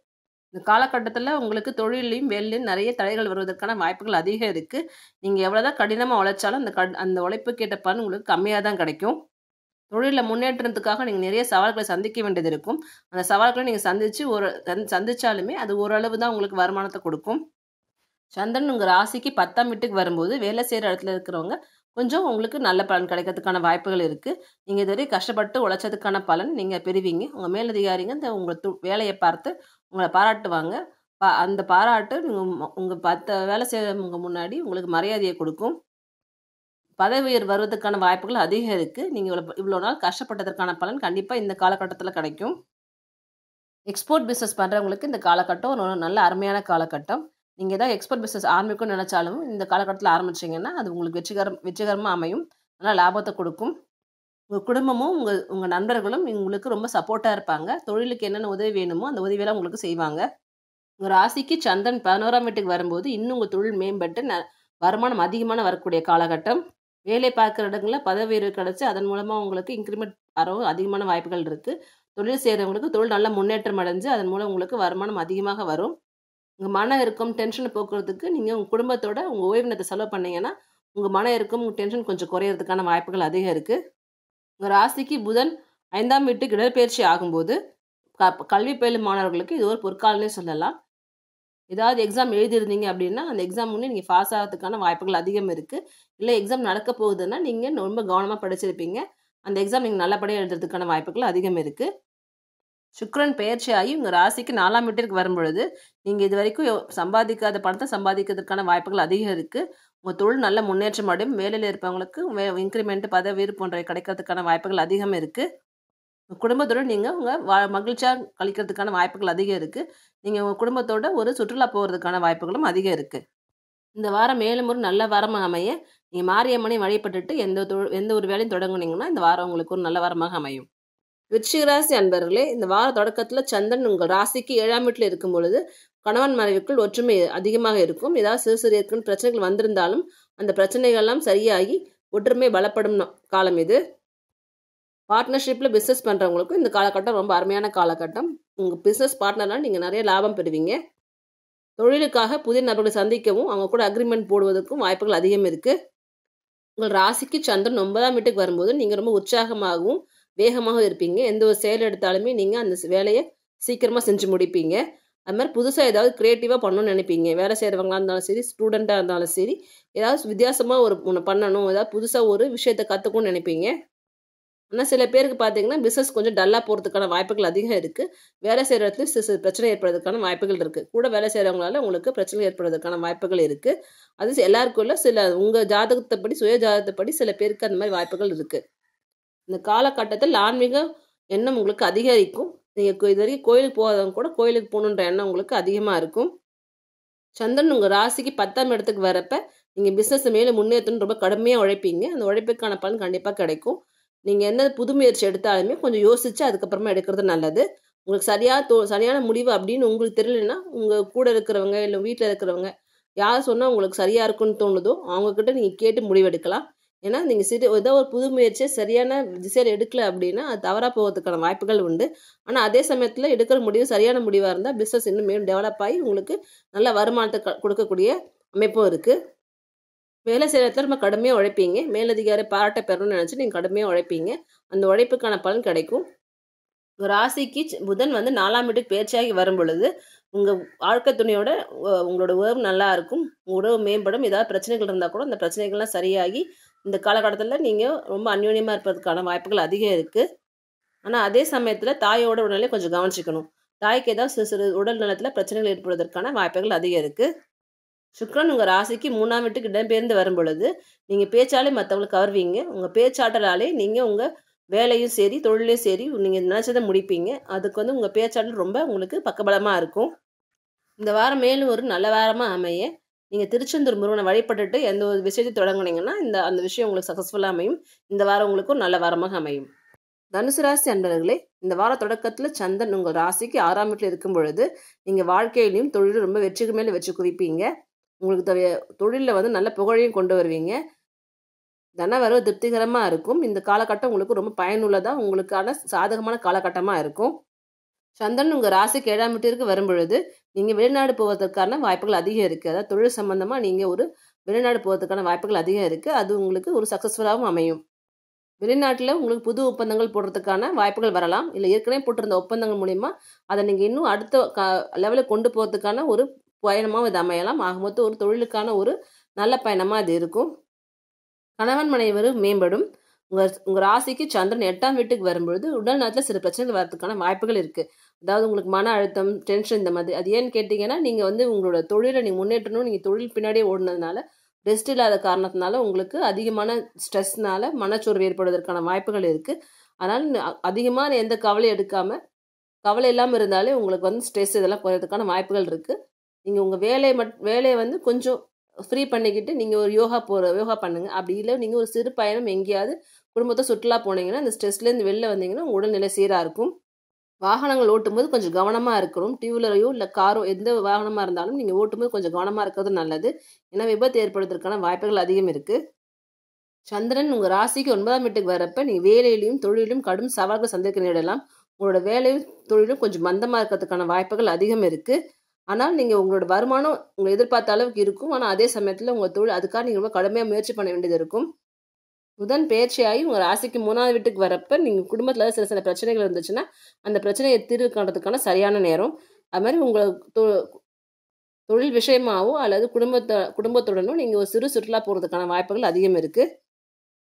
இந்த காலகட்டத்தில் உங்களுக்கு தொழிலையும் வேலையும் நிறைய தடைகள் வருவதற்கான வாய்ப்புகள் அதிகம் இருக்குது நீங்கள் எவ்வளோதான் கடினமாக உழைச்சாலும் அந்த கட் அந்த உழைப்புக்கேட்ட பலன் உங்களுக்கு கம்மியாக தான் கிடைக்கும் தொழிலில் முன்னேற்றத்துக்காக நீங்கள் நிறைய சவால்களை சந்திக்க வேண்டியது இருக்கும் அந்த சவால்களை நீங்கள் சந்தித்து ஒரு சந்தித்தாலுமே அது ஓரளவு தான் உங்களுக்கு வருமானத்தை கொடுக்கும் சந்திரன் உங்கள் ராசிக்கு பத்தாம் வீட்டுக்கு வரும்போது வேலை செய்கிற இடத்துல இருக்கிறவங்க கொஞ்சம் உங்களுக்கு நல்ல பலன் கிடைக்கிறதுக்கான வாய்ப்புகள் இருக்குது நீங்கள் இதுவரை கஷ்டப்பட்டு உழைச்சதுக்கான பலன் நீங்கள் பெறுவீங்க உங்கள் மேலதிகாரிங்க இந்த உங்களை து வேலையை பார்த்து உங்களை பாராட்டுவாங்க பா அந்த பாராட்டு நீங்கள் உங்கள் பத்த வேலை செய்கிறவங்க முன்னாடி உங்களுக்கு மரியாதையை கொடுக்கும் பதவி உயர் வருவதற்கான வாய்ப்புகள் அதிகம் இருக்குது நீங்கள் இவ்வளோ இவ்வளோ நாள் கஷ்டப்பட்டதற்கான பலன் கண்டிப்பாக இந்த காலகட்டத்தில் கிடைக்கும் எக்ஸ்போர்ட் பிஸ்னஸ் பண்ணுறவங்களுக்கு இந்த காலகட்டம் ஒரு நல்ல அருமையான காலகட்டம் நீங்கள் ஏதாவது எக்ஸ்போர்ட் பிஸ்னஸ் ஆரம்பிக்கணும்னு நினச்சாலும் இந்த காலகட்டத்தில் ஆரம்பிச்சிங்கன்னா அது உங்களுக்கு வெற்றிகரம் வெற்றிகரமாக அமையும் நல்லா லாபத்தை கொடுக்கும் உங்கள் குடும்பமும் உங்கள் உங்கள் நண்பர்களும் உங்களுக்கு ரொம்ப சப்போர்ட்டாக இருப்பாங்க தொழிலுக்கு என்னென்ன உதவி வேணுமோ அந்த உதவியெல்லாம் உங்களுக்கு செய்வாங்க உங்கள் ராசிக்கு சந்திரன் பதினோராம் வீட்டுக்கு வரும்போது இன்னும் உங்கள் தொழில் மேம்பட்டு ந வருமானம் அதிகமான வரக்கூடிய காலகட்டம் வேலை பார்க்குற இடங்களில் பதவி உயர்வு கிடச்சி அதன் மூலமாக உங்களுக்கு இன்க்ரிமெண்ட் வரவும் அதிகமான வாய்ப்புகள் இருக்குது தொழில் செய்கிறவங்களுக்கு தொழில் நல்ல முன்னேற்றம் அடைஞ்சு அதன் மூலம் உங்களுக்கு வருமானம் அதிகமாக வரும் உங்கள் மன இருக்கும் டென்ஷனை போக்குறதுக்கு நீங்கள் உங்கள் குடும்பத்தோட உங்கள் ஓய்வு நேரத்தை செலவு பண்ணிங்கன்னா உங்கள் மன இருக்கும் உங்கள் டென்ஷன் கொஞ்சம் குறையிறதுக்கான வாய்ப்புகள் அதிகம் இருக்குது உங்கள் ராசிக்கு புதன் ஐந்தாம் வீட்டுக்கு இடப்பெயர்ச்சி ஆகும்போது க கல்வி பயிலும் மாணவர்களுக்கு இது ஒரு பொற்காலனே சொல்லலாம் ஏதாவது எக்ஸாம் எழுதியிருந்தீங்க அப்படின்னா அந்த எக்ஸாம் முன்னே நீங்கள் பாஸ் ஆகிறதுக்கான வாய்ப்புகள் அதிகம் இருக்குது இல்லை எக்ஸாம் நடக்க போகுதுன்னா நீங்கள் ரொம்ப கவனமாக படிச்சிருப்பீங்க அந்த எக்ஸாம் நீங்கள் நல்லபடியாக எழுதுறதுக்கான வாய்ப்புகள் அதிகம் இருக்குது சுக்ரன் பயிற்சி ஆகி உங்கள் ராசிக்கு நாலாம் வீட்டிற்கு வரும்பொழுது நீங்கள் இது வரைக்கும் சம்பாதிக்காத பணத்தை சம்பாதிக்கிறதுக்கான வாய்ப்புகள் அதிகம் இருக்குது உங்கள் தொழில் நல்ல முன்னேற்றம் அடையும் வேலையில் இருப்பவங்களுக்கு இன்க்ரிமெண்ட் பதவி கிடைக்கிறதுக்கான வாய்ப்புகள் அதிகம் இருக்குது குடும்பத்தோடு நீங்கள் உங்கள் வா மகிழ்ச்சியாக கழிக்கிறதுக்கான வாய்ப்புகள் அதிகம் இருக்குது நீங்கள் உங்கள் குடும்பத்தோட ஒரு சுற்றுலா போகிறதுக்கான வாய்ப்புகளும் அதிகம் இருக்குது இந்த வாரம் மேலும் ஒரு நல்ல வாரமாக அமைய நீங்கள் மாரியம்மனை வழிபட்டுட்டு எந்த தொ எந்த ஒரு வேலையும் தொடங்குனீங்கன்னா இந்த வாரம் உங்களுக்கு ஒரு நல்ல வாரமாக அமையும் விருச்சிகராசி அன்பர்களே இந்த வார தொடக்கத்தில் சந்திரன் உங்கள் ராசிக்கு ஏழாம் வீட்டில் இருக்கும் பொழுது கணவன் மறைவுக்குள் ஒற்றுமை அதிகமாக இருக்கும் ஏதாவது சிறு சிறு இருக்குன்னு பிரச்சனைகள் வந்திருந்தாலும் அந்த பிரச்சனைகள்லாம் சரியாகி ஒற்றுமை பலப்படும் காலம் இது பார்ட்னர்ஷிப்பில் பிஸ்னஸ் பண்ணுறவங்களுக்கும் இந்த காலகட்டம் ரொம்ப அருமையான காலகட்டம் உங்கள் பிஸ்னஸ் பார்ட்னர்னால் நீங்கள் நிறைய லாபம் பெறுவீங்க தொழிலுக்காக புதிய நபர்களை சந்திக்கவும் அவங்க கூட அக்ரிமெண்ட் போடுவதற்கும் வாய்ப்புகள் அதிகம் இருக்குது உங்கள் ராசிக்கு சந்திரன் ஒன்பதாம் வீட்டுக்கு வரும்போது நீங்கள் ரொம்ப உற்சாகமாகவும் வேகமாக இருப்பீங்க எந்த ஒரு செயல் எடுத்தாலுமே நீங்கள் அந்த வேலையை சீக்கிரமாக செஞ்சு முடிப்பீங்க அது மாதிரி புதுசாக ஏதாவது க்ரியேட்டிவாக பண்ணணும்னு நினைப்பீங்க வேலை செய்கிறவங்களா இருந்தாலும் சரி ஸ்டூடெண்ட்டாக இருந்தாலும் சரி ஏதாவது வித்தியாசமாக ஒரு ஒன்று பண்ணணும் ஏதாவது புதுசாக ஒரு விஷயத்தை கற்றுக்கணும்னு நினைப்பீங்க ஆனால் சில பேருக்கு பார்த்தீங்கன்னா பிஸ்னஸ் கொஞ்சம் டல்லாக போகிறதுக்கான வாய்ப்புகள் அதிகம் இருக்குது வேலை செய்கிற இடத்துல சிறு பிரச்சனை ஏற்படுறதுக்கான வாய்ப்புகள் இருக்குது கூட வேலை செய்கிறவங்களால உங்களுக்கு பிரச்சனை ஏற்படுறதுக்கான வாய்ப்புகள் இருக்குது அது எல்லாருக்குள்ள சில உங்கள் ஜாதகத்தைப்படி சுய ஜாதகத்தைப்படி சில பேருக்கு அந்த மாதிரி வாய்ப்புகள் இருக்குது இந்த காலகட்டத்தில் ஆன்மீக எண்ணம் உங்களுக்கு அதிகரிக்கும் நீங்கள் இது வரைக்கும் கோயிலுக்கு போகாதவங்க கூட கோயிலுக்கு போகணுன்ற எண்ணம் உங்களுக்கு அதிகமாக இருக்கும் சந்திரன் உங்கள் ராசிக்கு பத்தாம் இடத்துக்கு வரப்போ நீங்கள் பிஸ்னஸ் மேலே முன்னேற்றணும்னு ரொம்ப கடுமையாக உழைப்பீங்க அந்த உழைப்புக்கான பலன் கண்டிப்பாக கிடைக்கும் நீங்கள் என்ன புது முயற்சி எடுத்தாலுமே கொஞ்சம் யோசித்து அதுக்கப்புறமா எடுக்கிறது நல்லது உங்களுக்கு சரியாக தோ சரியான முடிவு அப்படின்னு உங்களுக்கு தெரியலன்னா உங்கள் கூட இருக்கிறவங்க இல்லை வீட்டில் இருக்கிறவங்க யார் சொன்னால் உங்களுக்கு சரியாக இருக்குன்னு தோணுதோ அவங்கக்கிட்ட நீங்கள் கேட்டு முடிவெடுக்கலாம் ஏன்னா நீங்கள் சிறு ஏதோ ஒரு புது முயற்சியை சரியான திசையில் எடுக்கல அப்படின்னா அது தவறாக போகிறதுக்கான வாய்ப்புகள் உண்டு ஆனால் அதே சமயத்தில் எடுக்கிற முடிவு சரியான முடிவாக இருந்தால் பிஸ்னஸ் இன்னும் மேலும் டெவலப் ஆகி உங்களுக்கு நல்ல வருமானத்தை கொடுக்கக்கூடிய அமைப்பும் இருக்குது வேலை செய்கிற இடத்துல நம்ம கடுமையாக உழைப்பீங்க மேலதிகாரி பாராட்ட பெறணும்னு நினச்சி நீங்கள் கடுமையாக உழைப்பீங்க அந்த உழைப்புக்கான பலன் கிடைக்கும் ராசிக்கு புதன் வந்து நாலாம் வீட்டுக்கு பேச்சியாகி வரும் பொழுது உங்கள் வாழ்க்கை துணையோட உங்களோட உறவு நல்லா இருக்கும் உறவு மேம்படும் ஏதாவது பிரச்சனைகள் இருந்தால் கூட அந்த பிரச்சனைகள்லாம் சரியாகி இந்த காலகட்டத்தில் நீங்கள் ரொம்ப அந்யோன்யமாக இருப்பதற்கான வாய்ப்புகள் அதிகம் இருக்குது ஆனால் அதே சமயத்தில் தாயோட உடல்நிலையை கொஞ்சம் கவனிச்சிக்கணும் தாய்க்கு ஏதாவது சிறு சிறு உடல் நலத்தில் பிரச்சனைகள் ஏற்படுவதற்கான வாய்ப்புகள் அதிகம் இருக்குது சுக்ரன் உங்கள் ராசிக்கு மூணாம் வீட்டுக்கு இடம்பெயர்ந்து வரும் பொழுது நீங்கள் பேச்சாலே மற்றவங்களுக்கு கவர்வீங்க உங்கள் பேச்சாட்டலாலே நீங்கள் உங்கள் வேலையும் சரி தொழிலையும் சரி நீங்கள் நினச்சதை முடிப்பீங்க அதுக்கு வந்து உங்கள் பேச்சாட்டல் ரொம்ப உங்களுக்கு பக்கபலமாக இருக்கும் இந்த வாரம் மேலும் ஒரு நல்ல வாரமாக அமைய நீங்கள் திருச்செந்தூர் முருகனை வழிபட்டுட்டு எந்த ஒரு விஷயத்தை தொடங்குனீங்கன்னா இந்த அந்த விஷயம் உங்களுக்கு சக்ஸஸ்ஃபுல்லாக அமையும் இந்த வாரம் உங்களுக்கும் நல்ல வாரமாக அமையும் தனுசு ராசி அன்பர்களே இந்த வார தொடக்கத்தில் சந்தன் உங்கள் ராசிக்கு ஆறாம் வீட்டில் இருக்கும் பொழுது நீங்கள் வாழ்க்கையிலையும் தொழிலும் ரொம்ப வெற்றிக்கு மேலே வச்சு குவிப்பீங்க உங்களுக்கு தவிர தொழிலில் வந்து நல்ல புகழையும் கொண்டு வருவீங்க தனவரவு திருப்திகரமாக இருக்கும் இந்த காலகட்டம் உங்களுக்கு ரொம்ப பயனுள்ளதாக உங்களுக்கான சாதகமான காலகட்டமாக இருக்கும் சந்திரன் உங்கள் ராசி கேழாம் வீட்டிற்கு வரும்பொழுது நீங்கள் வெளிநாடு போவதற்கான வாய்ப்புகள் அதிகம் இருக்குது அதாவது தொழில் சம்மந்தமாக நீங்கள் ஒரு வெளிநாடு போவதற்கான வாய்ப்புகள் அதிகம் இருக்குது அது உங்களுக்கு ஒரு சக்ஸஸ்ஃபுல்லாகவும் அமையும் வெளிநாட்டில் உங்களுக்கு புது ஒப்பந்தங்கள் போடுறதுக்கான வாய்ப்புகள் வரலாம் இல்லை ஏற்கனவே போட்டிருந்த ஒப்பந்தங்கள் மூலிமா அதை நீங்கள் இன்னும் அடுத்த க லெவலில் கொண்டு போகிறதுக்கான ஒரு பயணமாக இது அமையலாம் ஆக மொத்தம் ஒரு தொழிலுக்கான ஒரு நல்ல பயணமாக அது இருக்கும் கணவன் மனைவர் மேம்படும் உங்கள் உங்கள் ராசிக்கு சந்திரன் எட்டாம் வீட்டுக்கு வரும்பொழுது உடல் நலத்தில் சில பிரச்சனைகள் வரதுக்கான வாய்ப்புகள் இருக்குது அதாவது உங்களுக்கு மன அழுத்தம் டென்ஷன் இந்த மாதிரி அது ஏன்னு கேட்டிங்கன்னா நீங்கள் வந்து உங்களோட தொழிலை நீங்கள் முன்னேற்றணும் நீங்கள் தொழில் பின்னாடியே ஓடினதுனால ரெஸ்ட் இல்லாத காரணத்தினால உங்களுக்கு அதிகமான ஸ்ட்ரெஸ்னால மனச்சோர்வு ஏற்படுவதற்கான வாய்ப்புகள் இருக்குது அதனால் அதிகமான எந்த கவலையும் எடுக்காமல் கவலை இல்லாமல் இருந்தாலே உங்களுக்கு வந்து ஸ்ட்ரெஸ் இதெல்லாம் குறையிறதுக்கான வாய்ப்புகள் இருக்குது நீங்கள் உங்கள் வேலையை மட் வேலையை வந்து கொஞ்சம் ஃப்ரீ பண்ணிக்கிட்டு நீங்கள் ஒரு யோகா போகிற யோகா பண்ணுங்கள் அப்படி இல்லை நீங்கள் ஒரு சிறு பயணம் எங்கேயாவது குடும்பத்தை சுற்றுலா போனீங்கன்னா அந்த ஸ்ட்ரெஸ்லேருந்து வெளில வந்தீங்கன்னா உங்கள் உடல்நிலை சீராக இருக்கும் வாகனங்கள் ஓட்டும்போது கொஞ்சம் கவனமாக இருக்கணும் டியூலரையோ இல்லை காரோ எந்த வாகனமாக இருந்தாலும் நீங்கள் ஓட்டும்போது கொஞ்சம் கவனமாக இருக்கிறது நல்லது ஏன்னா விபத்து ஏற்படுத்துறதுக்கான வாய்ப்புகள் அதிகம் இருக்குது சந்திரன் உங்கள் ராசிக்கு ஒன்பதாம் வீட்டுக்கு வரப்ப நீங்கள் வேலையிலையும் தொழிலும் கடும் சவால்கள் சந்திக்க நேரிடலாம் உங்களோட வேலையும் தொழிலும் கொஞ்சம் மந்தமாக இருக்கிறதுக்கான வாய்ப்புகள் அதிகம் இருக்குது ஆனால் நீங்கள் உங்களோட வருமானம் உங்களை எதிர்பார்த்த அளவுக்கு இருக்கும் ஆனால் அதே சமயத்தில் உங்கள் தொழில் அதுக்காக நீங்கள் ரொம்ப கடுமையாக முயற்சி பண்ண வேண்டியது இருக்கும் புதன் பயிற்சியாகி உங்கள் ராசிக்கு மூணாவது வீட்டுக்கு வரப்போ நீங்கள் குடும்பத்தில் சில சில பிரச்சனைகள் இருந்துச்சுன்னா அந்த பிரச்சனையை தீர்வு காணுறதுக்கான சரியான நேரம் அது மாதிரி உங்களை தொழில் விஷயமாவோ அல்லது குடும்பத்தை குடும்பத்துடனும் நீங்கள் ஒரு சிறு சுற்றுலா போகிறதுக்கான வாய்ப்புகள் அதிகம் இருக்குது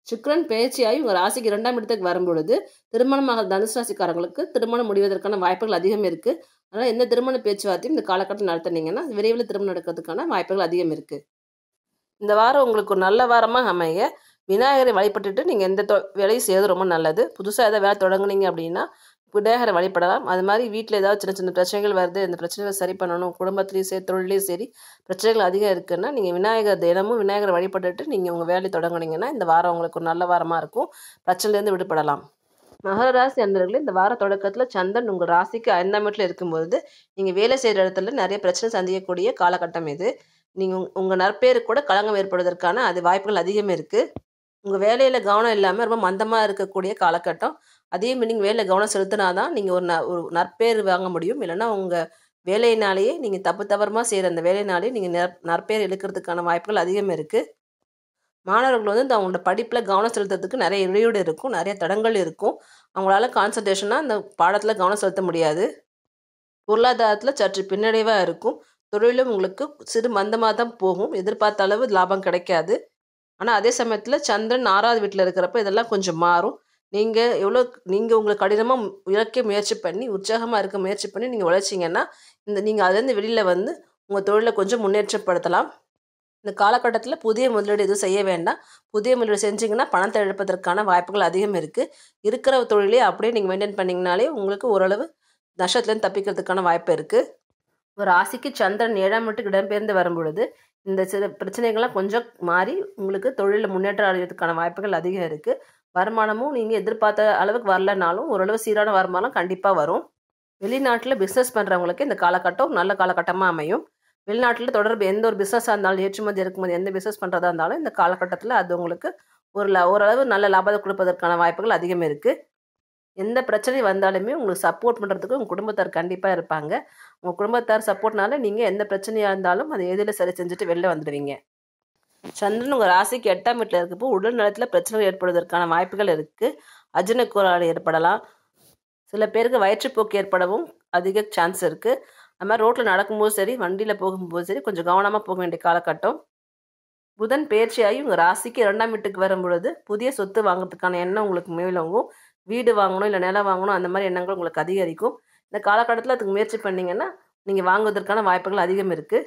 சுக்ரன் பேச்சியாய் உங்கள் ராசிக்கு இரண்டாம் இடத்துக்கு வரும்பொழுது திருமணமாக தனுசு ராசிக்காரங்களுக்கு திருமணம் முடிவதற்கான வாய்ப்புகள் அதிகம் இருக்குது அதனால் எந்த திருமண பேச்சுவார்த்தையும் இந்த காலகட்டம் நடத்துனீங்கன்னா விரைவில் திருமணம் நடக்கிறதுக்கான வாய்ப்புகள் அதிகம் இருக்குது இந்த வாரம் உங்களுக்கு ஒரு நல்ல வாரமாக அமைய விநாயகரை வழிபட்டுட்டு நீங்கள் எந்த தொ வேலையும் செய்வது ரொம்ப நல்லது புதுசாக எதாவது வேலை தொடங்குனீங்க அப்படின்னா விநாயகரை வழிபடலாம் அது மாதிரி வீட்டில் ஏதாவது சின்ன சின்ன பிரச்சனைகள் வருது இந்த பிரச்சனைகளை சரி பண்ணணும் குடும்பத்துலேயும் சரி தொழிலையும் சரி பிரச்சனைகள் அதிகம் இருக்குன்னா நீங்கள் விநாயகர் தினமும் விநாயகரை வழிபட்டுட்டு நீங்கள் உங்கள் வேலையை தொடங்குனீங்கன்னா இந்த வாரம் உங்களுக்கு ஒரு நல்ல வாரமாக இருக்கும் பிரச்சனையிலேருந்து விடுபடலாம் மகர ராசி அன்பர்களே இந்த வார தொடக்கத்தில் சந்திரன் உங்கள் ராசிக்கு ஐந்தாம் வீட்டில் இருக்கும்போது நீங்கள் வேலை செய்கிற இடத்துல நிறைய பிரச்சனை சந்திக்கக்கூடிய காலகட்டம் இது நீங்கள் உங்கள் நற்பேரு கூட களங்கம் ஏற்படுவதற்கான அது வாய்ப்புகள் அதிகம் இருக்குது உங்கள் வேலையில் கவனம் இல்லாமல் ரொம்ப மந்தமாக இருக்கக்கூடிய காலகட்டம் அதேமாதிரி நீங்கள் வேலை கவனம் செலுத்தினா தான் நீங்கள் ஒரு ந ஒரு நற்பேர் வாங்க முடியும் இல்லைன்னா உங்கள் வேலையினாலேயே நீங்கள் தப்பு தவறமாக செய்கிற அந்த வேலையினாலேயே நீங்கள் நற் நற்பேர் இழுக்கிறதுக்கான வாய்ப்புகள் அதிகம் இருக்குது மாணவர்கள் வந்து இந்த அவங்களோட படிப்பில் கவனம் செலுத்துறதுக்கு நிறைய இடையூடு இருக்கும் நிறைய தடங்கள் இருக்கும் அவங்களால கான்சன்ட்ரேஷனாக அந்த பாடத்தில் கவனம் செலுத்த முடியாது பொருளாதாரத்தில் சற்று பின்னடைவாக இருக்கும் தொழிலும் உங்களுக்கு சிறு மந்தமாக தான் போகும் எதிர்பார்த்த அளவு லாபம் கிடைக்காது ஆனால் அதே சமயத்தில் சந்திரன் ஆறாவது வீட்டில் இருக்கிறப்ப இதெல்லாம் கொஞ்சம் மாறும் நீங்கள் எவ்வளோ நீங்கள் உங்களை கடினமாக இலக்கிய முயற்சி பண்ணி உற்சாகமாக இருக்க முயற்சி பண்ணி நீங்கள் உழைச்சிங்கன்னா இந்த நீங்கள் அதிலேருந்து வெளியில் வந்து உங்கள் தொழிலை கொஞ்சம் முன்னேற்றப்படுத்தலாம் இந்த காலகட்டத்தில் புதிய முதலீடு எதுவும் செய்ய வேண்டாம் புதிய முதலீடு செஞ்சிங்கன்னா பணத்தை எழுப்பதற்கான வாய்ப்புகள் அதிகம் இருக்குது இருக்கிற தொழிலே அப்படியே நீங்கள் மெயின்டைன் பண்ணிங்கனாலே உங்களுக்கு ஓரளவு நஷ்டத்துலேருந்து தப்பிக்கிறதுக்கான வாய்ப்பு இருக்குது ஒரு ராசிக்கு சந்திரன் ஏழாம் வீட்டுக்கு இடம்பெயர்ந்து வரும்பொழுது இந்த சில பிரச்சனைகள்லாம் கொஞ்சம் மாறி உங்களுக்கு தொழிலில் முன்னேற்றம் அடைகிறதுக்கான வாய்ப்புகள் அதிகம் இருக்குது வருமானமும் நீங்கள் எதிர்பார்த்த அளவுக்கு வரலனாலும் ஓரளவு சீரான வருமானம் கண்டிப்பாக வரும் வெளிநாட்டில் பிஸ்னஸ் பண்ணுறவங்களுக்கு இந்த காலகட்டம் நல்ல காலகட்டமாக அமையும் வெளிநாட்டில் தொடர்பு எந்த ஒரு பிஸ்னஸாக இருந்தாலும் ஏற்றுமதி இருக்கும்போது எந்த பிஸ்னஸ் பண்ணுறதா இருந்தாலும் இந்த காலகட்டத்தில் அது உங்களுக்கு ஒரு ஓரளவு நல்ல லாபத்தை கொடுப்பதற்கான வாய்ப்புகள் அதிகம் இருக்குது எந்த பிரச்சனை வந்தாலுமே உங்களுக்கு சப்போர்ட் பண்ணுறதுக்கு உங்கள் குடும்பத்தார் கண்டிப்பாக இருப்பாங்க உங்கள் குடும்பத்தார் சப்போர்ட்னால நீங்கள் எந்த பிரச்சனையாக இருந்தாலும் அதை எதில் சரி செஞ்சுட்டு வெளில வந்துடுவீங்க சந்திரன் உங்கள் ராசிக்கு எட்டாம் வீட்டில் இருக்கப்போ உடல் நலத்தில் பிரச்சனைகள் ஏற்படுவதற்கான வாய்ப்புகள் இருக்குது அஜினக்கூறால் ஏற்படலாம் சில பேருக்கு வயிற்றுப்போக்கு ஏற்படவும் அதிக சான்ஸ் இருக்குது அது மாதிரி ரோட்டில் நடக்கும்போது சரி வண்டியில் போகும்போது சரி கொஞ்சம் கவனமாக போக வேண்டிய காலகட்டம் புதன் பயிற்சியாகி உங்கள் ராசிக்கு இரண்டாம் வீட்டுக்கு வரும் பொழுது புதிய சொத்து வாங்குறதுக்கான எண்ணம் உங்களுக்கு மேலோங்கும் வீடு வாங்கணும் இல்லை நிலம் வாங்கணும் அந்த மாதிரி எண்ணங்கள் உங்களுக்கு அதிகரிக்கும் இந்த காலகட்டத்தில் அதுக்கு முயற்சி பண்ணிங்கன்னா நீங்கள் வாங்குவதற்கான வாய்ப்புகள் அதிகம் இருக்குது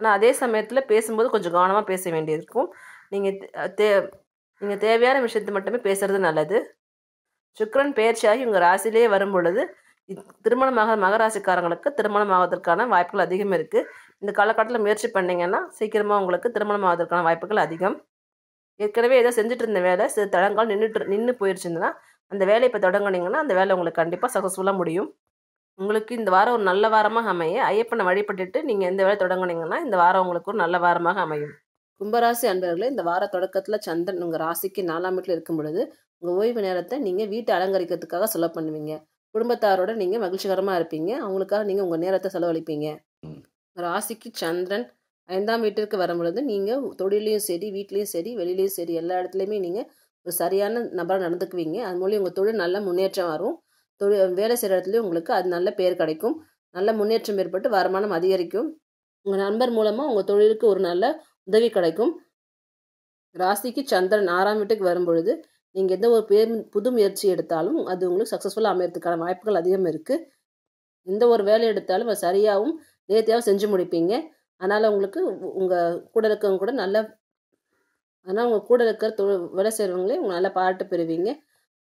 ஆனால் அதே சமயத்தில் பேசும்போது கொஞ்சம் கவனமாக பேச வேண்டியிருக்கும் நீங்கள் தே நீங்கள் தேவையான விஷயத்தை மட்டுமே பேசுகிறது நல்லது சுக்கரன் பேர்ச்சியாகி உங்கள் ராசிலேயே வரும் பொழுது திருமணமாக மகராசிக்காரங்களுக்கு திருமணம் ஆவதற்கான வாய்ப்புகள் அதிகம் இருக்குது இந்த காலகட்டத்தில் முயற்சி பண்ணிங்கன்னா சீக்கிரமாக உங்களுக்கு திருமணம் ஆவதற்கான வாய்ப்புகள் அதிகம் ஏற்கனவே ஏதோ செஞ்சுட்டு இருந்த வேலை சிறு தடங்கால் நின்றுட்டு நின்று போயிருச்சுன்னா அந்த வேலை இப்போ தொடங்குனீங்கன்னா அந்த வேலை உங்களுக்கு கண்டிப்பாக சக்ஸஸ்ஃபுல்லாக முடியும் உங்களுக்கு இந்த வாரம் ஒரு நல்ல வாரமாக அமைய ஐயப்பனை வழிபட்டுட்டு நீங்கள் எந்த வேலை தொடங்குனீங்கன்னா இந்த வாரம் உங்களுக்கு ஒரு நல்ல வாரமாக அமையும் கும்பராசி அன்பர்களே இந்த வார தொடக்கத்தில் சந்திரன் உங்கள் ராசிக்கு நாலாம் வீட்டில் இருக்கும் பொழுது உங்கள் ஓய்வு நேரத்தை நீங்கள் வீட்டை அலங்கரிக்கிறதுக்காக செலவு பண்ணுவீங்க குடும்பத்தாரோட நீங்கள் மகிழ்ச்சிகரமாக இருப்பீங்க அவங்களுக்காக நீங்கள் உங்கள் நேரத்தை செலவழிப்பீங்க ராசிக்கு சந்திரன் ஐந்தாம் வீட்டிற்கு வரும்பொழுது நீங்கள் தொழிலையும் சரி வீட்லேயும் சரி வெளியிலையும் சரி எல்லா இடத்துலையுமே நீங்கள் ஒரு சரியான நபராக நடந்துக்குவீங்க அது மூலியம் உங்கள் தொழில் நல்ல முன்னேற்றம் வரும் தொழில் வேலை செய்கிற இடத்துலையும் உங்களுக்கு அது நல்ல பேர் கிடைக்கும் நல்ல முன்னேற்றம் ஏற்பட்டு வருமானம் அதிகரிக்கும் உங்கள் நண்பர் மூலமாக உங்கள் தொழிலுக்கு ஒரு நல்ல உதவி கிடைக்கும் ராசிக்கு சந்திரன் ஆறாம் வீட்டுக்கு வரும்பொழுது நீங்கள் எந்த ஒரு பேர் புது முயற்சி எடுத்தாலும் அது உங்களுக்கு சக்ஸஸ்ஃபுல்லாக அமையறதுக்கான வாய்ப்புகள் அதிகம் இருக்குது எந்த ஒரு வேலை எடுத்தாலும் சரியாகவும் நேர்த்தியாகவும் செஞ்சு முடிப்பீங்க அதனால் உங்களுக்கு உங்கள் கூட இருக்கவங்க கூட நல்ல ஆனால் உங்கள் கூட இருக்கிற தொழில் வேலை செய்கிறவங்களே உங்கள் நல்லா பாராட்டு பெறுவீங்க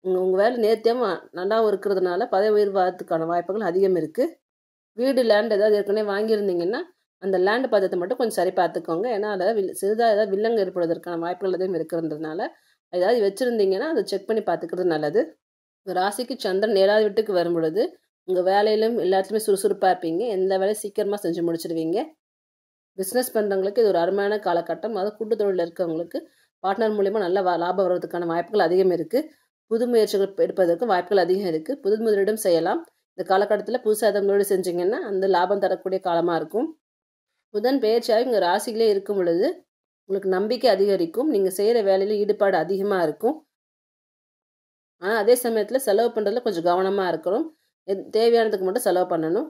உங்கள் வேலை நேர்த்தியாக நல்லாவும் இருக்கிறதுனால பதவி உயிர் வரதுக்கான வாய்ப்புகள் அதிகம் இருக்குது வீடு லேண்ட் ஏதாவது ஏற்கனவே வாங்கியிருந்தீங்கன்னா அந்த லேண்டு பதத்தை மட்டும் கொஞ்சம் சரி பார்த்துக்கோங்க ஏன்னா அதில் வில் சிறிதாக ஏதாவது வில்லங்க ஏற்படுவதற்கான வாய்ப்புகள் அதிகம் இருக்கிறதுனால ஏதாவது வச்சுருந்தீங்கன்னா அதை செக் பண்ணி பார்த்துக்கிறது நல்லது ராசிக்கு சந்திரன் ஏழாவது வீட்டுக்கு வரும் பொழுது உங்கள் வேலையிலும் எல்லாத்துலேயுமே சுறுசுறுப்பாக இருப்பீங்க எந்த வேலையும் சீக்கிரமாக செஞ்சு முடிச்சிடுவீங்க பிஸ்னஸ் பண்ணுறவங்களுக்கு இது ஒரு அருமையான காலகட்டம் அதாவது கூட்டுத்தொழிலில் இருக்கிறவங்களுக்கு பார்ட்னர் மூலிமா நல்ல லாபம் வர்றதுக்கான வாய்ப்புகள் அதிகம் இருக்குது புது முயற்சிகள் எடுப்பதற்கு வாய்ப்புகள் அதிகம் இருக்குது புது முதலீடும் செய்யலாம் இந்த காலகட்டத்தில் புதுசாக அதை முதலீடு செஞ்சிங்கன்னா அந்த லாபம் தரக்கூடிய காலமாக இருக்கும் புதன் பெயர்ச்சியாக இங்கே ராசிகளே இருக்கும் பொழுது உங்களுக்கு நம்பிக்கை அதிகரிக்கும் நீங்கள் செய்கிற வேலையில் ஈடுபாடு அதிகமாக இருக்கும் ஆனால் அதே சமயத்தில் செலவு பண்ணுறதுல கொஞ்சம் கவனமாக இருக்கணும் தேவையானதுக்கு மட்டும் செலவு பண்ணணும்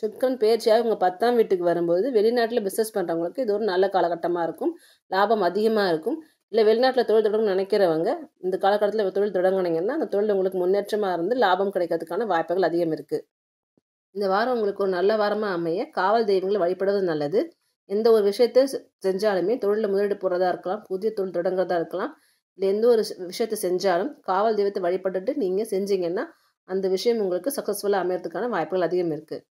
சுக்கரன் பேர்ச்சியாக உங்கள் பத்தாம் வீட்டுக்கு வரும்போது வெளிநாட்டில் பிஸ்னஸ் பண்ணுறவங்களுக்கு இது ஒரு நல்ல காலகட்டமாக இருக்கும் லாபம் அதிகமாக இருக்கும் இல்லை வெளிநாட்டில் தொழில் தொடங்க நினைக்கிறவங்க இந்த காலகட்டத்தில் தொழில் தொடங்கினீங்கன்னா அந்த தொழில் உங்களுக்கு முன்னேற்றமாக இருந்து லாபம் கிடைக்கிறதுக்கான வாய்ப்புகள் அதிகம் இருக்குது இந்த வாரம் உங்களுக்கு ஒரு நல்ல வாரமாக அமைய காவல் தெய்வங்களை வழிபடுவது நல்லது எந்த ஒரு விஷயத்தை செஞ்சாலுமே தொழிலில் முதலீடு போடுறதா இருக்கலாம் புதிய தொழில் தொடங்குறதா இருக்கலாம் இல்லை எந்த ஒரு விஷயத்தை செஞ்சாலும் காவல் தெய்வத்தை வழிபட்டுட்டு நீங்கள் செஞ்சீங்கன்னா அந்த விஷயம் உங்களுக்கு சக்ஸஸ்ஃபுல்லாக அமையறதுக்கான வாய்ப்புகள் அதிகம் இருக்குது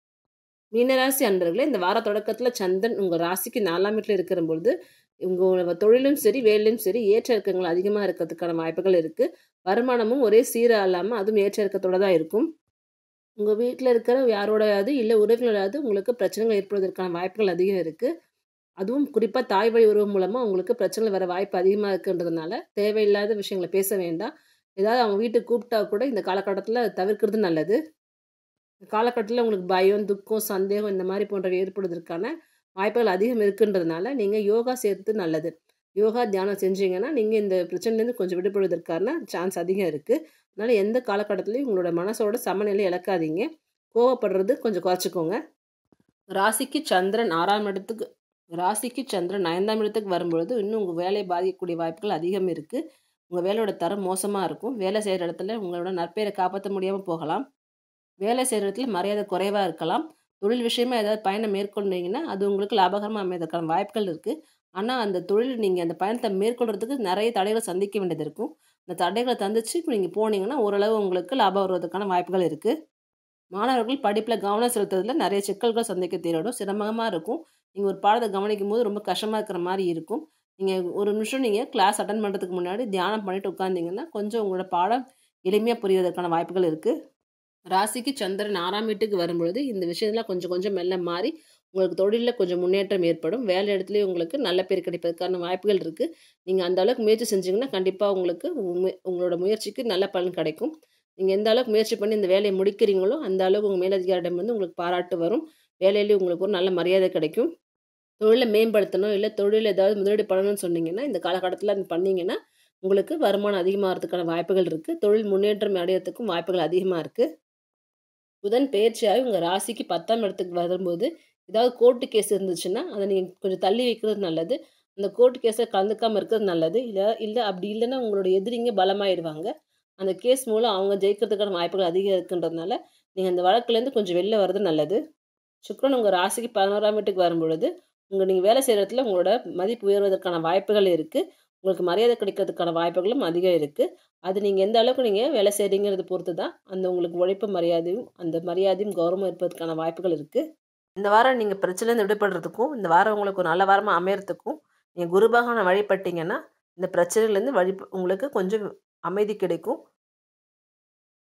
மீனராசி அன்பர்களே இந்த வார தொடக்கத்தில் சந்திரன் உங்கள் ராசிக்கு நாலாம் வீட்டில் இருக்கிற பொழுது உங்களோட தொழிலும் சரி வேலையும் சரி ஏற்ற இறக்கங்கள் அதிகமாக இருக்கிறதுக்கான வாய்ப்புகள் இருக்குது வருமானமும் ஒரே சீராக இல்லாமல் அதுவும் ஏற்ற இறக்கத்தோடு தான் இருக்கும் உங்கள் வீட்டில் இருக்கிற யாரோடையாவது இல்லை உறவினராவது உங்களுக்கு பிரச்சனைகள் ஏற்படுவதற்கான வாய்ப்புகள் அதிகம் இருக்குது அதுவும் குறிப்பாக தாய் வழி உறவு மூலமாக உங்களுக்கு பிரச்சனை வர வாய்ப்பு அதிகமாக இருக்குன்றதுனால தேவையில்லாத விஷயங்களை பேச வேண்டாம் ஏதாவது அவங்க வீட்டுக்கு கூப்பிட்டா கூட இந்த காலகட்டத்தில் தவிர்க்கிறது நல்லது காலகட்டத்தில் உங்களுக்கு பயம் துக்கம் சந்தேகம் இந்த மாதிரி போன்றவை ஏற்படுவதற்கான வாய்ப்புகள் அதிகம் இருக்குன்றதுனால நீங்கள் யோகா சேர்த்து நல்லது யோகா தியானம் செஞ்சீங்கன்னா நீங்கள் இந்த பிரச்சனையிலேருந்து கொஞ்சம் விடுபடுவதற்கான சான்ஸ் அதிகம் இருக்குது அதனால் எந்த காலகட்டத்துலையும் உங்களோட மனசோட சமநிலை இழக்காதீங்க கோவப்படுறது கொஞ்சம் குறைச்சிக்கோங்க ராசிக்கு சந்திரன் ஆறாம் இடத்துக்கு ராசிக்கு சந்திரன் ஐந்தாம் இடத்துக்கு வரும்பொழுது இன்னும் உங்கள் வேலையை பாதிக்கக்கூடிய வாய்ப்புகள் அதிகம் இருக்குது உங்கள் வேலையோட தரம் மோசமாக இருக்கும் வேலை செய்கிற இடத்துல உங்களோட நற்பெயரை காப்பாற்ற முடியாமல் போகலாம் வேலை செய்கிற இடத்துல மரியாதை குறைவாக இருக்கலாம் தொழில் விஷயமாக ஏதாவது பயணம் மேற்கொண்டீங்கன்னா அது உங்களுக்கு லாபகரமாக அமைவதற்கான வாய்ப்புகள் இருக்குது ஆனால் அந்த தொழில் நீங்கள் அந்த பயணத்தை மேற்கொள்கிறதுக்கு நிறைய தடைகளை சந்திக்க வேண்டியது இருக்கும் அந்த தடைகளை தந்துச்சு இப்போ நீங்கள் போனீங்கன்னா ஓரளவு உங்களுக்கு லாபம் வருவதற்கான வாய்ப்புகள் இருக்குது மாணவர்கள் படிப்பில் கவனம் செலுத்துறதுல நிறைய சிக்கல்கள் சந்திக்க தேவையிடும் சிரமமாக இருக்கும் நீங்கள் ஒரு பாடத்தை கவனிக்கும் போது ரொம்ப கஷ்டமாக இருக்கிற மாதிரி இருக்கும் நீங்கள் ஒரு நிமிஷம் நீங்கள் கிளாஸ் அட்டன் பண்ணுறதுக்கு முன்னாடி தியானம் பண்ணிட்டு உட்காந்திங்கன்னா கொஞ்சம் உங்களோட பாடம் எளிமையாக புரிவதற்கான வாய்ப்புகள் இருக்குது ராசிக்கு சந்திரன் ஆறாம் வீட்டுக்கு வரும்பொழுது இந்த விஷயத்தெல்லாம் கொஞ்சம் கொஞ்சம் மெல்ல மாறி உங்களுக்கு தொழிலில் கொஞ்சம் முன்னேற்றம் ஏற்படும் வேலை இடத்துலையும் உங்களுக்கு நல்ல பேர் கிடைப்பதற்கான வாய்ப்புகள் இருக்குது நீங்கள் அந்த அளவுக்கு முயற்சி செஞ்சிங்கன்னா கண்டிப்பாக உங்களுக்கு உங்களோட முயற்சிக்கு நல்ல பலன் கிடைக்கும் நீங்கள் எந்த அளவுக்கு முயற்சி பண்ணி இந்த வேலையை முடிக்கிறீங்களோ அந்த அளவுக்கு உங்கள் மேலதிகாரிடம் வந்து உங்களுக்கு பாராட்டு வரும் வேலையிலேயே உங்களுக்கு ஒரு நல்ல மரியாதை கிடைக்கும் தொழிலை மேம்படுத்தணும் இல்லை தொழில் ஏதாவது முதலீடு பண்ணணும்னு சொன்னீங்கன்னா இந்த காலகட்டத்தில் அது பண்ணிங்கன்னா உங்களுக்கு வருமானம் அதிகமாகிறதுக்கான வாய்ப்புகள் இருக்குது தொழில் முன்னேற்றம் அடையிறதுக்கும் வாய்ப்புகள் அதிகமாக இருக்குது புதன் பயிற்சியாக உங்கள் ராசிக்கு பத்தாம் இடத்துக்கு வரும்போது ஏதாவது கோர்ட்டு கேஸ் இருந்துச்சுன்னா அதை நீங்கள் கொஞ்சம் தள்ளி வைக்கிறது நல்லது அந்த கோர்ட்டு கேஸை கலந்துக்காமல் இருக்கிறது நல்லது இல்லை இல்லை அப்படி இல்லைன்னா உங்களோட எதிரிங்க பலமாயிடுவாங்க அந்த கேஸ் மூலம் அவங்க ஜெயிக்கிறதுக்கான வாய்ப்புகள் அதிகம் இருக்குன்றதுனால நீங்கள் அந்த வழக்குலேருந்து கொஞ்சம் வெளில வர்றது நல்லது சுக்ரன் உங்கள் ராசிக்கு பதினோராம் வீட்டுக்கு வரும்பொழுது உங்கள் நீங்கள் வேலை செய்கிற இடத்துல உங்களோட மதிப்பு உயர்வதற்கான வாய்ப்புகள் இருக்குது உங்களுக்கு மரியாதை கிடைக்கிறதுக்கான வாய்ப்புகளும் அதிகம் இருக்குது அது நீங்கள் எந்த அளவுக்கு நீங்கள் வேலை செய்கிறீங்கிறது பொறுத்து தான் அந்த உங்களுக்கு உழைப்பு மரியாதையும் அந்த மரியாதையும் கௌரவம் இருப்பதற்கான வாய்ப்புகள் இருக்குது இந்த வாரம் நீங்கள் பிரச்சனையிலேருந்து விடுபடுறதுக்கும் இந்த வாரம் உங்களுக்கு ஒரு நல்ல வாரமாக அமையறதுக்கும் நீங்கள் குருபகவானை வழிபட்டிங்கன்னா இந்த பிரச்சனையிலேருந்து வழி உங்களுக்கு கொஞ்சம் அமைதி கிடைக்கும்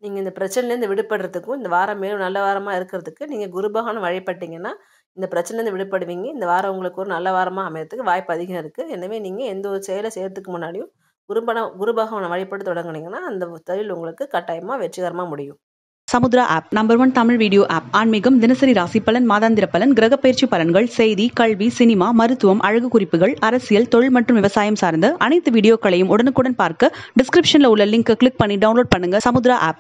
நீங்கள் இந்த பிரச்சனையிலேருந்து விடுபடுறதுக்கும் இந்த வாரம் மேலும் நல்ல வாரமாக இருக்கிறதுக்கு நீங்கள் குருபகவானை வழிபட்டிங்கன்னா இந்த பிரச்சனைலேருந்து விடுபடுவீங்க இந்த வாரம் உங்களுக்கு ஒரு நல்ல வாரமாக அமையறதுக்கு வாய்ப்பு அதிகம் இருக்குது எனவே நீங்கள் எந்த ஒரு செயலை செய்கிறதுக்கு முன்னாடியும் குருபன குருபகவனை வழிபட்டு தொடங்குனீங்கன்னா அந்த தொழில் உங்களுக்கு கட்டாயமாக வெற்றிகரமாக முடியும் Samudra app number one Tamil video app ஆன்மீகம் தினசரி ராசி பலன் மாதாந்திர பலன் கிரக பயிற்சி பலன்கள் செய்தி கல்வி சினிமா மருத்துவம் அழகு குறிப்புகள் அரசியல் தொழில் மற்றும் விவசாயம் சார்ந்த அனைத்து வீடியோக்களையும் உடனுக்குடன் பார்க்க டிஸ்கிரிப்ஷன்ல உள்ள லிங்க் கிளிக் பண்ணி டவுன்லோட் பண்ணுங்க சமுத்ரா ஆப்